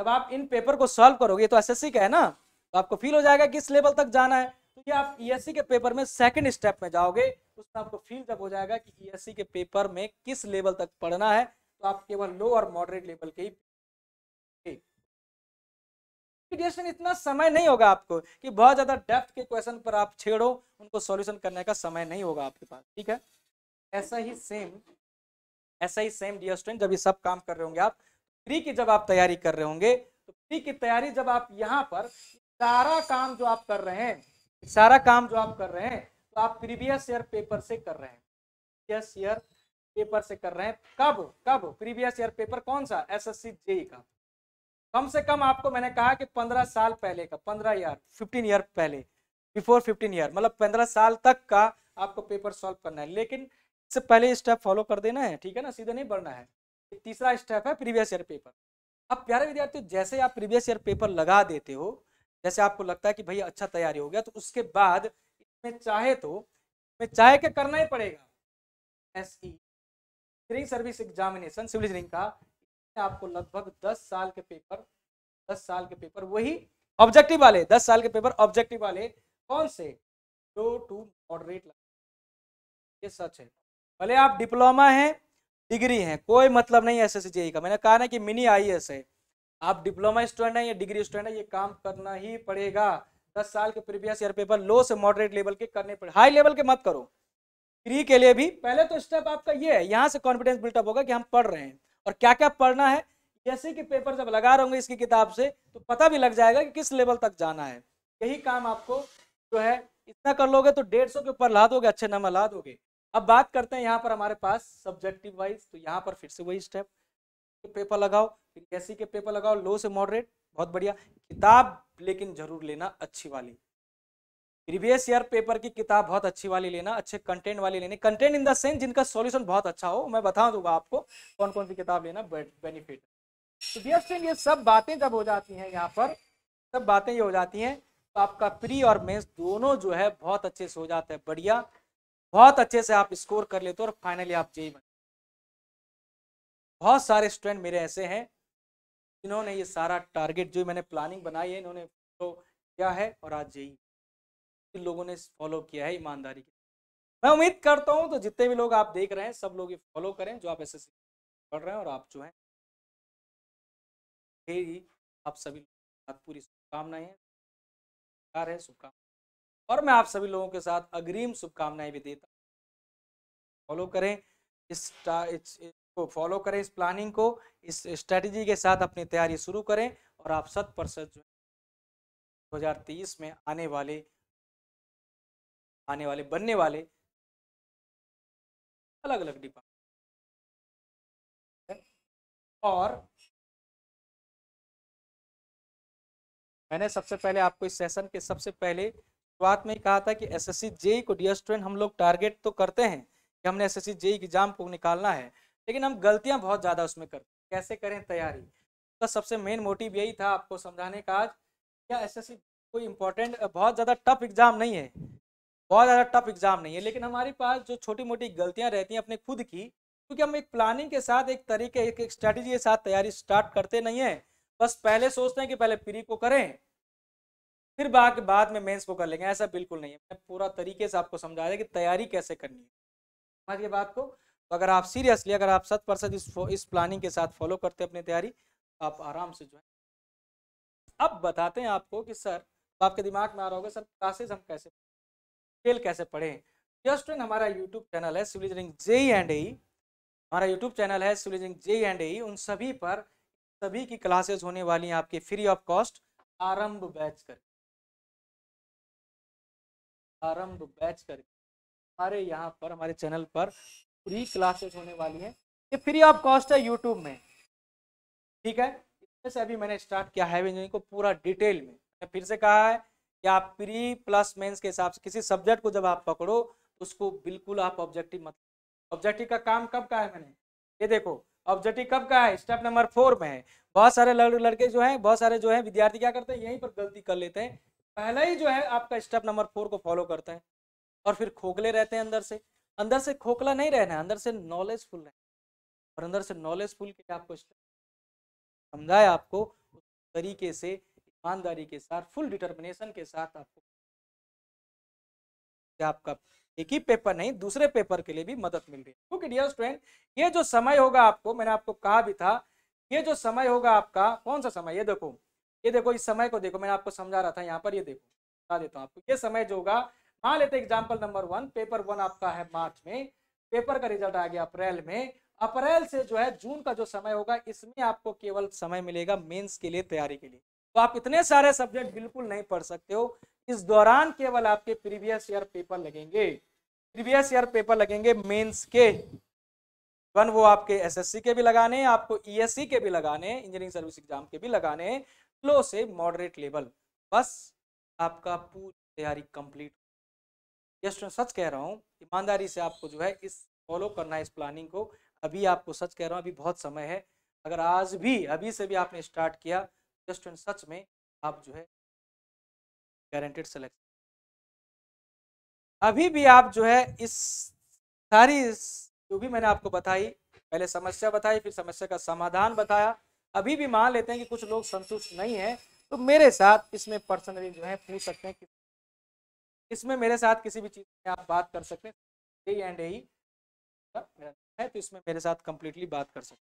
जब आप इन पेपर को सॉल्व करोगे तो एसएससी का है ना तो आपको फील हो जाएगा किस लेवल तक जाना है तो ये आप ईएससी e के पेपर में सेकंड स्टेप में जाओगे उसमें आपको फील जब हो जाएगा कि ईएससी e के पेपर में किस लेवल तक पढ़ना है तो आप केवल लो और मॉडरेट लेवल के ही ड्यूरेशन इतना समय नहीं होगा आपको कि बहुत ज़्यादा डेप्थ के क्वेश्चन पर आप छेड़ो उनको सॉल्यूशन करने का समय नहीं होगा आपके पास ठीक है ऐसा ही सेम ऐसा ही सेम डियर स्टूडेंट जब ये सब काम कर रहे होंगे आप प्री की जब आप तैयारी कर रहे होंगे तो प्री की तैयारी जब आप यहाँ पर सारा काम जो आप कर रहे हैं सारा काम जो आप कर रहे हैं तो आप प्रीवियस ईयर पेपर से कर रहे हैं प्रीवियस ईयर पेपर से कर रहे हैं कब कब प्रीवियस ईयर पेपर कौन सा एसएससी जेई e का कम से कम आपको मैंने कहा कि पंद्रह साल पहले का पंद्रह ईयर फिफ्टीन ईयर पहले बिफोर फिफ्टीन ईयर मतलब पंद्रह साल तक का आपको पेपर सॉल्व करना है लेकिन इससे पहले स्टेप फॉलो कर देना है ठीक है ना सीधे नहीं बढ़ना है तीसरा स्टेप है प्रीवियस ईयर पेपर अब प्यारे विद्यार्थियों जैसे आप प्रीवियस ईयर पेपर लगा देते हो जैसे आपको लगता है कि भैया अच्छा तैयारी हो गया तो उसके बाद इसमें चाहे तो इसमें चाहे के करना ही पड़ेगा S E service examination civil engineering का आपको लगभग दस साल के पेपर दस साल के पेपर वही ऑब्जेक्टिव वाले दस साल के पेपर ऑब्जेक्टिव वाले कौन से लो टू मॉडरेट ये सच है भले आप डिप्लोमा है डिग्री है कोई मतलब नहीं एस एस e का मैंने कहा ना कि मिनी आई है आप डिप्लोमा स्टूडेंट है या डिग्री स्टूडेंट है ये काम करना ही पड़ेगा दस साल के प्रीवियस ईयर पेपर लो से मॉडरेट लेवल के करने पड़े हाई लेवल के मत करो फ्री के लिए भी पहले तो स्टेप आपका ये है यहाँ से कॉन्फिडेंस बिल्टअप होगा कि हम पढ़ रहे हैं और क्या क्या पढ़ना है जैसे कि पेपर जब लगा रहूंगे इसकी किताब से तो पता भी लग जाएगा कि किस लेवल तक जाना है यही काम आपको जो है इतना कर लोगे तो डेढ़ सौ के ऊपर ला दोगे अच्छे नंबर ला दोगे अब बात करते हैं यहाँ पर हमारे पास सब्जेक्टिव वाइज तो यहाँ पर फिर से वही स्टेप पेपर लगाओ फिर जैसी के पेपर लगाओ लो से मॉडरेट बहुत बढ़िया किताब लेकिन जरूर लेना अच्छी वाली प्रीवियस ईयर पेपर की किताब बहुत अच्छी वाली लेना अच्छे कंटेंट वाली लेनी कंटेंट इन द सेंस जिनका सॉल्यूशन बहुत अच्छा हो मैं बता दूंगा आपको कौन कौन सी किताब लेना बेनिफिट तो डियर स्टूडेंट ये सब बातें जब हो जाती हैं यहाँ पर सब बातें ये हो जाती हैं तो आपका प्री और मेंस दोनों जो है बहुत अच्छे से हो जाता है बढ़िया बहुत अच्छे से आप स्कोर कर लेते हो और फाइनली आप जेई बन बहुत सारे स्टूडेंट मेरे ऐसे हैं जिन्होंने ये सारा टारगेट जो मैंने प्लानिंग बनाई है इन्होंने तो किया है और आज जेई जिन लोगों ने फॉलो किया है ईमानदारी के मैं उम्मीद करता हूँ तो जितने भी लोग आप देख रहे हैं सब लोग ये फॉलो करें जो आप एस एस पढ़ रहे हैं और आप जो हैं आप सभी पूरी शुभकामनाएं हैं है शुभकामनाएं और मैं आप सभी लोगों के साथ अग्रिम शुभकामनाएं भी देता फॉलो करें इस को फॉलो करें इस प्लानिंग को इस स्ट्रेटजी के साथ अपनी तैयारी शुरू करें और आप शत परसेंट जो दो में आने वाले आने वाले बनने वाले अलग अलग डिपार्टमेंट और मैंने सबसे पहले आपको इस सेशन के सबसे पहले शुरुआत में ही कहा था कि एस एस जेई को डियर स्टूडेंट हम लोग टारगेट तो करते हैं कि हमने एस एस जेई एग्जाम को निकालना है लेकिन हम गलतियां बहुत ज़्यादा उसमें करते हैं कैसे करें तैयारी तो सबसे मेन मोटिव यही था आपको समझाने का आज क्या एस एस कोई इम्पोर्टेंट बहुत ज़्यादा टफ एग्जाम नहीं है बहुत ज़्यादा टफ एग्जाम नहीं है लेकिन हमारे पास जो छोटी मोटी गलतियाँ रहती हैं अपने खुद की क्योंकि हम एक प्लानिंग के साथ एक तरीके एक, एक स्ट्रैटेजी के साथ तैयारी स्टार्ट करते नहीं है बस पहले सोचते हैं कि पहले प्री को करें फिर बाद बाद में मेंस को कर लेंगे ऐसा बिल्कुल नहीं है मैं पूरा तरीके से आपको समझा दिया कि तैयारी कैसे करनी है समझ गए बात को तो अगर आप सीरियसली अगर आप शत परसेंट इस इस प्लानिंग के साथ फॉलो करते अपनी तैयारी आप आराम से जो है अब बताते हैं आपको कि सर आपके दिमाग में आ रहा होगा सर क्लासेज हम कैसे फेल कैसे पढ़े जस्ट ट्रेन हमारा यूट्यूब चैनल है civil engineering J and A हमारा यूट्यूब चैनल है civil engineering J and A उन सभी पर सभी की क्लासेस होने वाली हैं आपके free of cost Aarambh batch कर आरंभ बैच कर हमारे यहाँ पर हमारे चैनल पर फ्री क्लासेस होने वाली हैं ये फ्री ऑफ कॉस्ट है यूट्यूब में ठीक है इसमें से अभी मैंने स्टार्ट किया है इंजीनियरिंग को पूरा डिटेल में फिर से कहा है या प्री प्लस मेंस के हिसाब से किसी सब्जेक्ट को जब आप पकड़ो उसको बिल्कुल आप ऑब्जेक्टिव मत ऑब्जेक्टिव का काम कब का है मैंने ये देखो ऑब्जेक्टिव कब का है स्टेप नंबर फोर में है बहुत सारे लड़के जो हैं बहुत सारे जो हैं विद्यार्थी क्या करते हैं यहीं पर गलती कर लेते हैं पहला ही जो है आपका स्टेप नंबर फोर को फॉलो करते हैं और फिर खोखले रहते हैं अंदर से अंदर से खोखला नहीं रहना है अंदर से नॉलेज फुल रहना और अंदर से नॉलेज फुल के आपको समझाए आपको तरीके से ईमानदारी के साथ फुल डिटर्मिनेशन के साथ आपको आपका एक ही पेपर नहीं दूसरे पेपर के लिए भी मदद मिल रही है ओके डियर स्टूडेंट ये जो समय होगा आपको मैंने आपको कहा भी था ये जो समय होगा आपका कौन सा समय ये देखो ये देखो इस समय को देखो मैंने आपको समझा रहा था यहाँ पर ये देखो बता देता हूँ आपको ये समय जो होगा मान लेते example number one paper one आपका है मार्च में पेपर का रिजल्ट आ गया अप्रैल में अप्रैल से जो है जून का जो समय होगा इसमें आपको केवल समय मिलेगा मेंस के लिए तैयारी के लिए तो आप इतने सारे सब्जेक्ट बिल्कुल नहीं पढ़ सकते हो इस दौरान केवल आपके प्रीवियस ईयर पेपर लगेंगे प्रीवियस ईयर पेपर लगेंगे मेंस के वन वो आपके एसएससी के भी लगाने आपको ईएससी e के भी लगाने इंजीनियरिंग सर्विस एग्जाम के भी लगाने लो से मॉडरेट लेवल बस आपका पूरी तैयारी कंप्लीट यस मैं सच कह रहा हूँ ईमानदारी से आपको जो है इस फॉलो करना है इस प्लानिंग को अभी आपको सच कह रहा हूँ अभी बहुत समय है अगर आज भी अभी से भी आपने स्टार्ट किया जस्ट एंड सच में आप जो है गारंटेड सिलेक्शन अभी भी आप जो है इस सारी जो भी मैंने आपको बताई पहले समस्या बताई फिर समस्या का समाधान बताया अभी भी मान लेते हैं कि कुछ लोग संतुष्ट नहीं है तो मेरे साथ इसमें पर्सनली जो है पूछ सकते हैं इसमें मेरे साथ किसी भी चीज़ में आप बात कर सकते हैं ए एंड ए है तो इसमें मेरे साथ कंप्लीटली बात कर सकते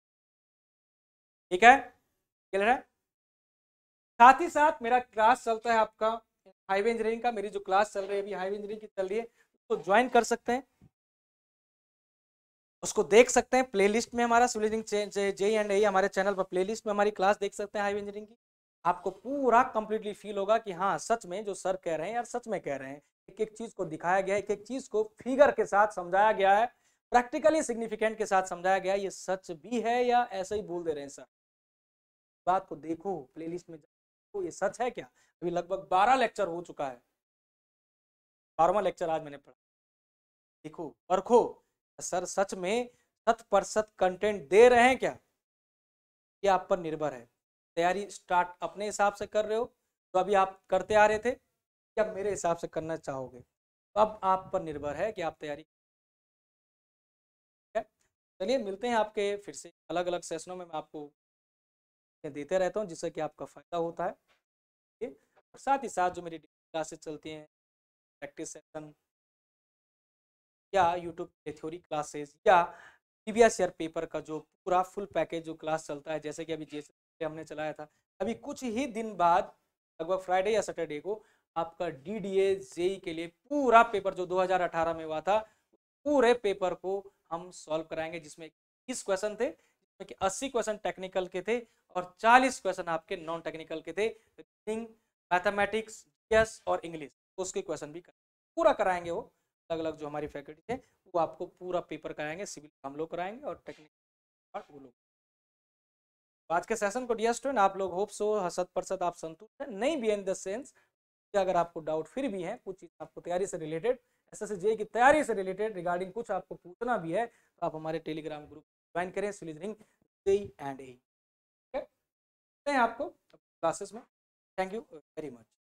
ठीक है क्लियर है साथ ही साथ मेरा क्लास चलता है आपका हाईवे इंजीनियरिंग का मेरी जो क्लास चल रही है अभी हाईवे इंजीनियरिंग की चल रही है उसको तो ज्वाइन कर सकते हैं उसको देख सकते हैं प्लेलिस्ट में हमारा जे एंड ए हमारे चैनल पर प्लेलिस्ट में हमारी क्लास देख सकते हैं हाईवे इंजीनियरिंग की आपको पूरा कंप्लीटली फील होगा कि हाँ सच में जो सर कह रहे हैं यार सच में कह रहे हैं एक एक चीज को दिखाया गया है एक एक चीज को फिगर के साथ समझाया गया है प्रैक्टिकली सिग्निफिकेंट के साथ समझाया गया ये सच भी है या ऐसे ही बोल दे रहे हैं सर बात को देखो प्लेलिस्ट में तो ये सच है क्या अभी लगभग बारह लेक्चर हो चुका है बारहवा लेक्चर आज मैंने पढ़ा देखो परखो सर सच में शत प्रतिशत कंटेंट दे रहे हैं क्या ये आप पर निर्भर है तैयारी स्टार्ट अपने हिसाब से कर रहे हो तो अभी आप करते आ रहे थे या मेरे हिसाब से करना चाहोगे तो अब आप पर निर्भर है कि आप तैयारी चलिए मिलते हैं आपके फिर से अलग अलग सेशनों में मैं आपको देते रहता हूँ जिससे कि आपका फ़ायदा होता है और साथ ही साथ जो मेरी क्लासेस चलती हैं प्रैक्टिस सेशन या यूट्यूब थ्योरी क्लासेस या सी पेपर का जो पूरा फुल पैकेज जो क्लास चलता है जैसे कि अभी जैसे हमने चलाया था अभी कुछ ही दिन बाद लगभग फ्राइडे या सैटरडे को आपका डी डी ए जेई के लिए पूरा पेपर जो 2018 में हुआ था पूरे पेपर को हम सॉल्व कराएंगे जिसमें इक्कीस क्वेश्चन थे जिसमें कि 80 क्वेश्चन टेक्निकल के थे और 40 क्वेश्चन आपके नॉन टेक्निकल के थे रीजनिंग मैथमेटिक्स जीएस और इंग्लिश उसके क्वेश्चन भी पूरा कराएंगे वो अलग अलग जो हमारी फैकल्टी है वो आपको पूरा पेपर कराएंगे सिविल हम लोग कराएंगे और टेक्निकल वो लोग आज के सेशन को डियर स्टूडेंट आप लोग होप सो शत प्रसत आप संतुष्ट हैं नहीं भी इन द सेंस अगर आपको डाउट फिर भी है कुछ चीज़ आपको तैयारी से रिलेटेड एस एस की तैयारी से रिलेटेड रिगार्डिंग कुछ आपको पूछना भी है तो आप हमारे टेलीग्राम ग्रुप ज्वाइन करें स्विलिंग एंड ए हैं आपको क्लासेस में थैंक यू वेरी मच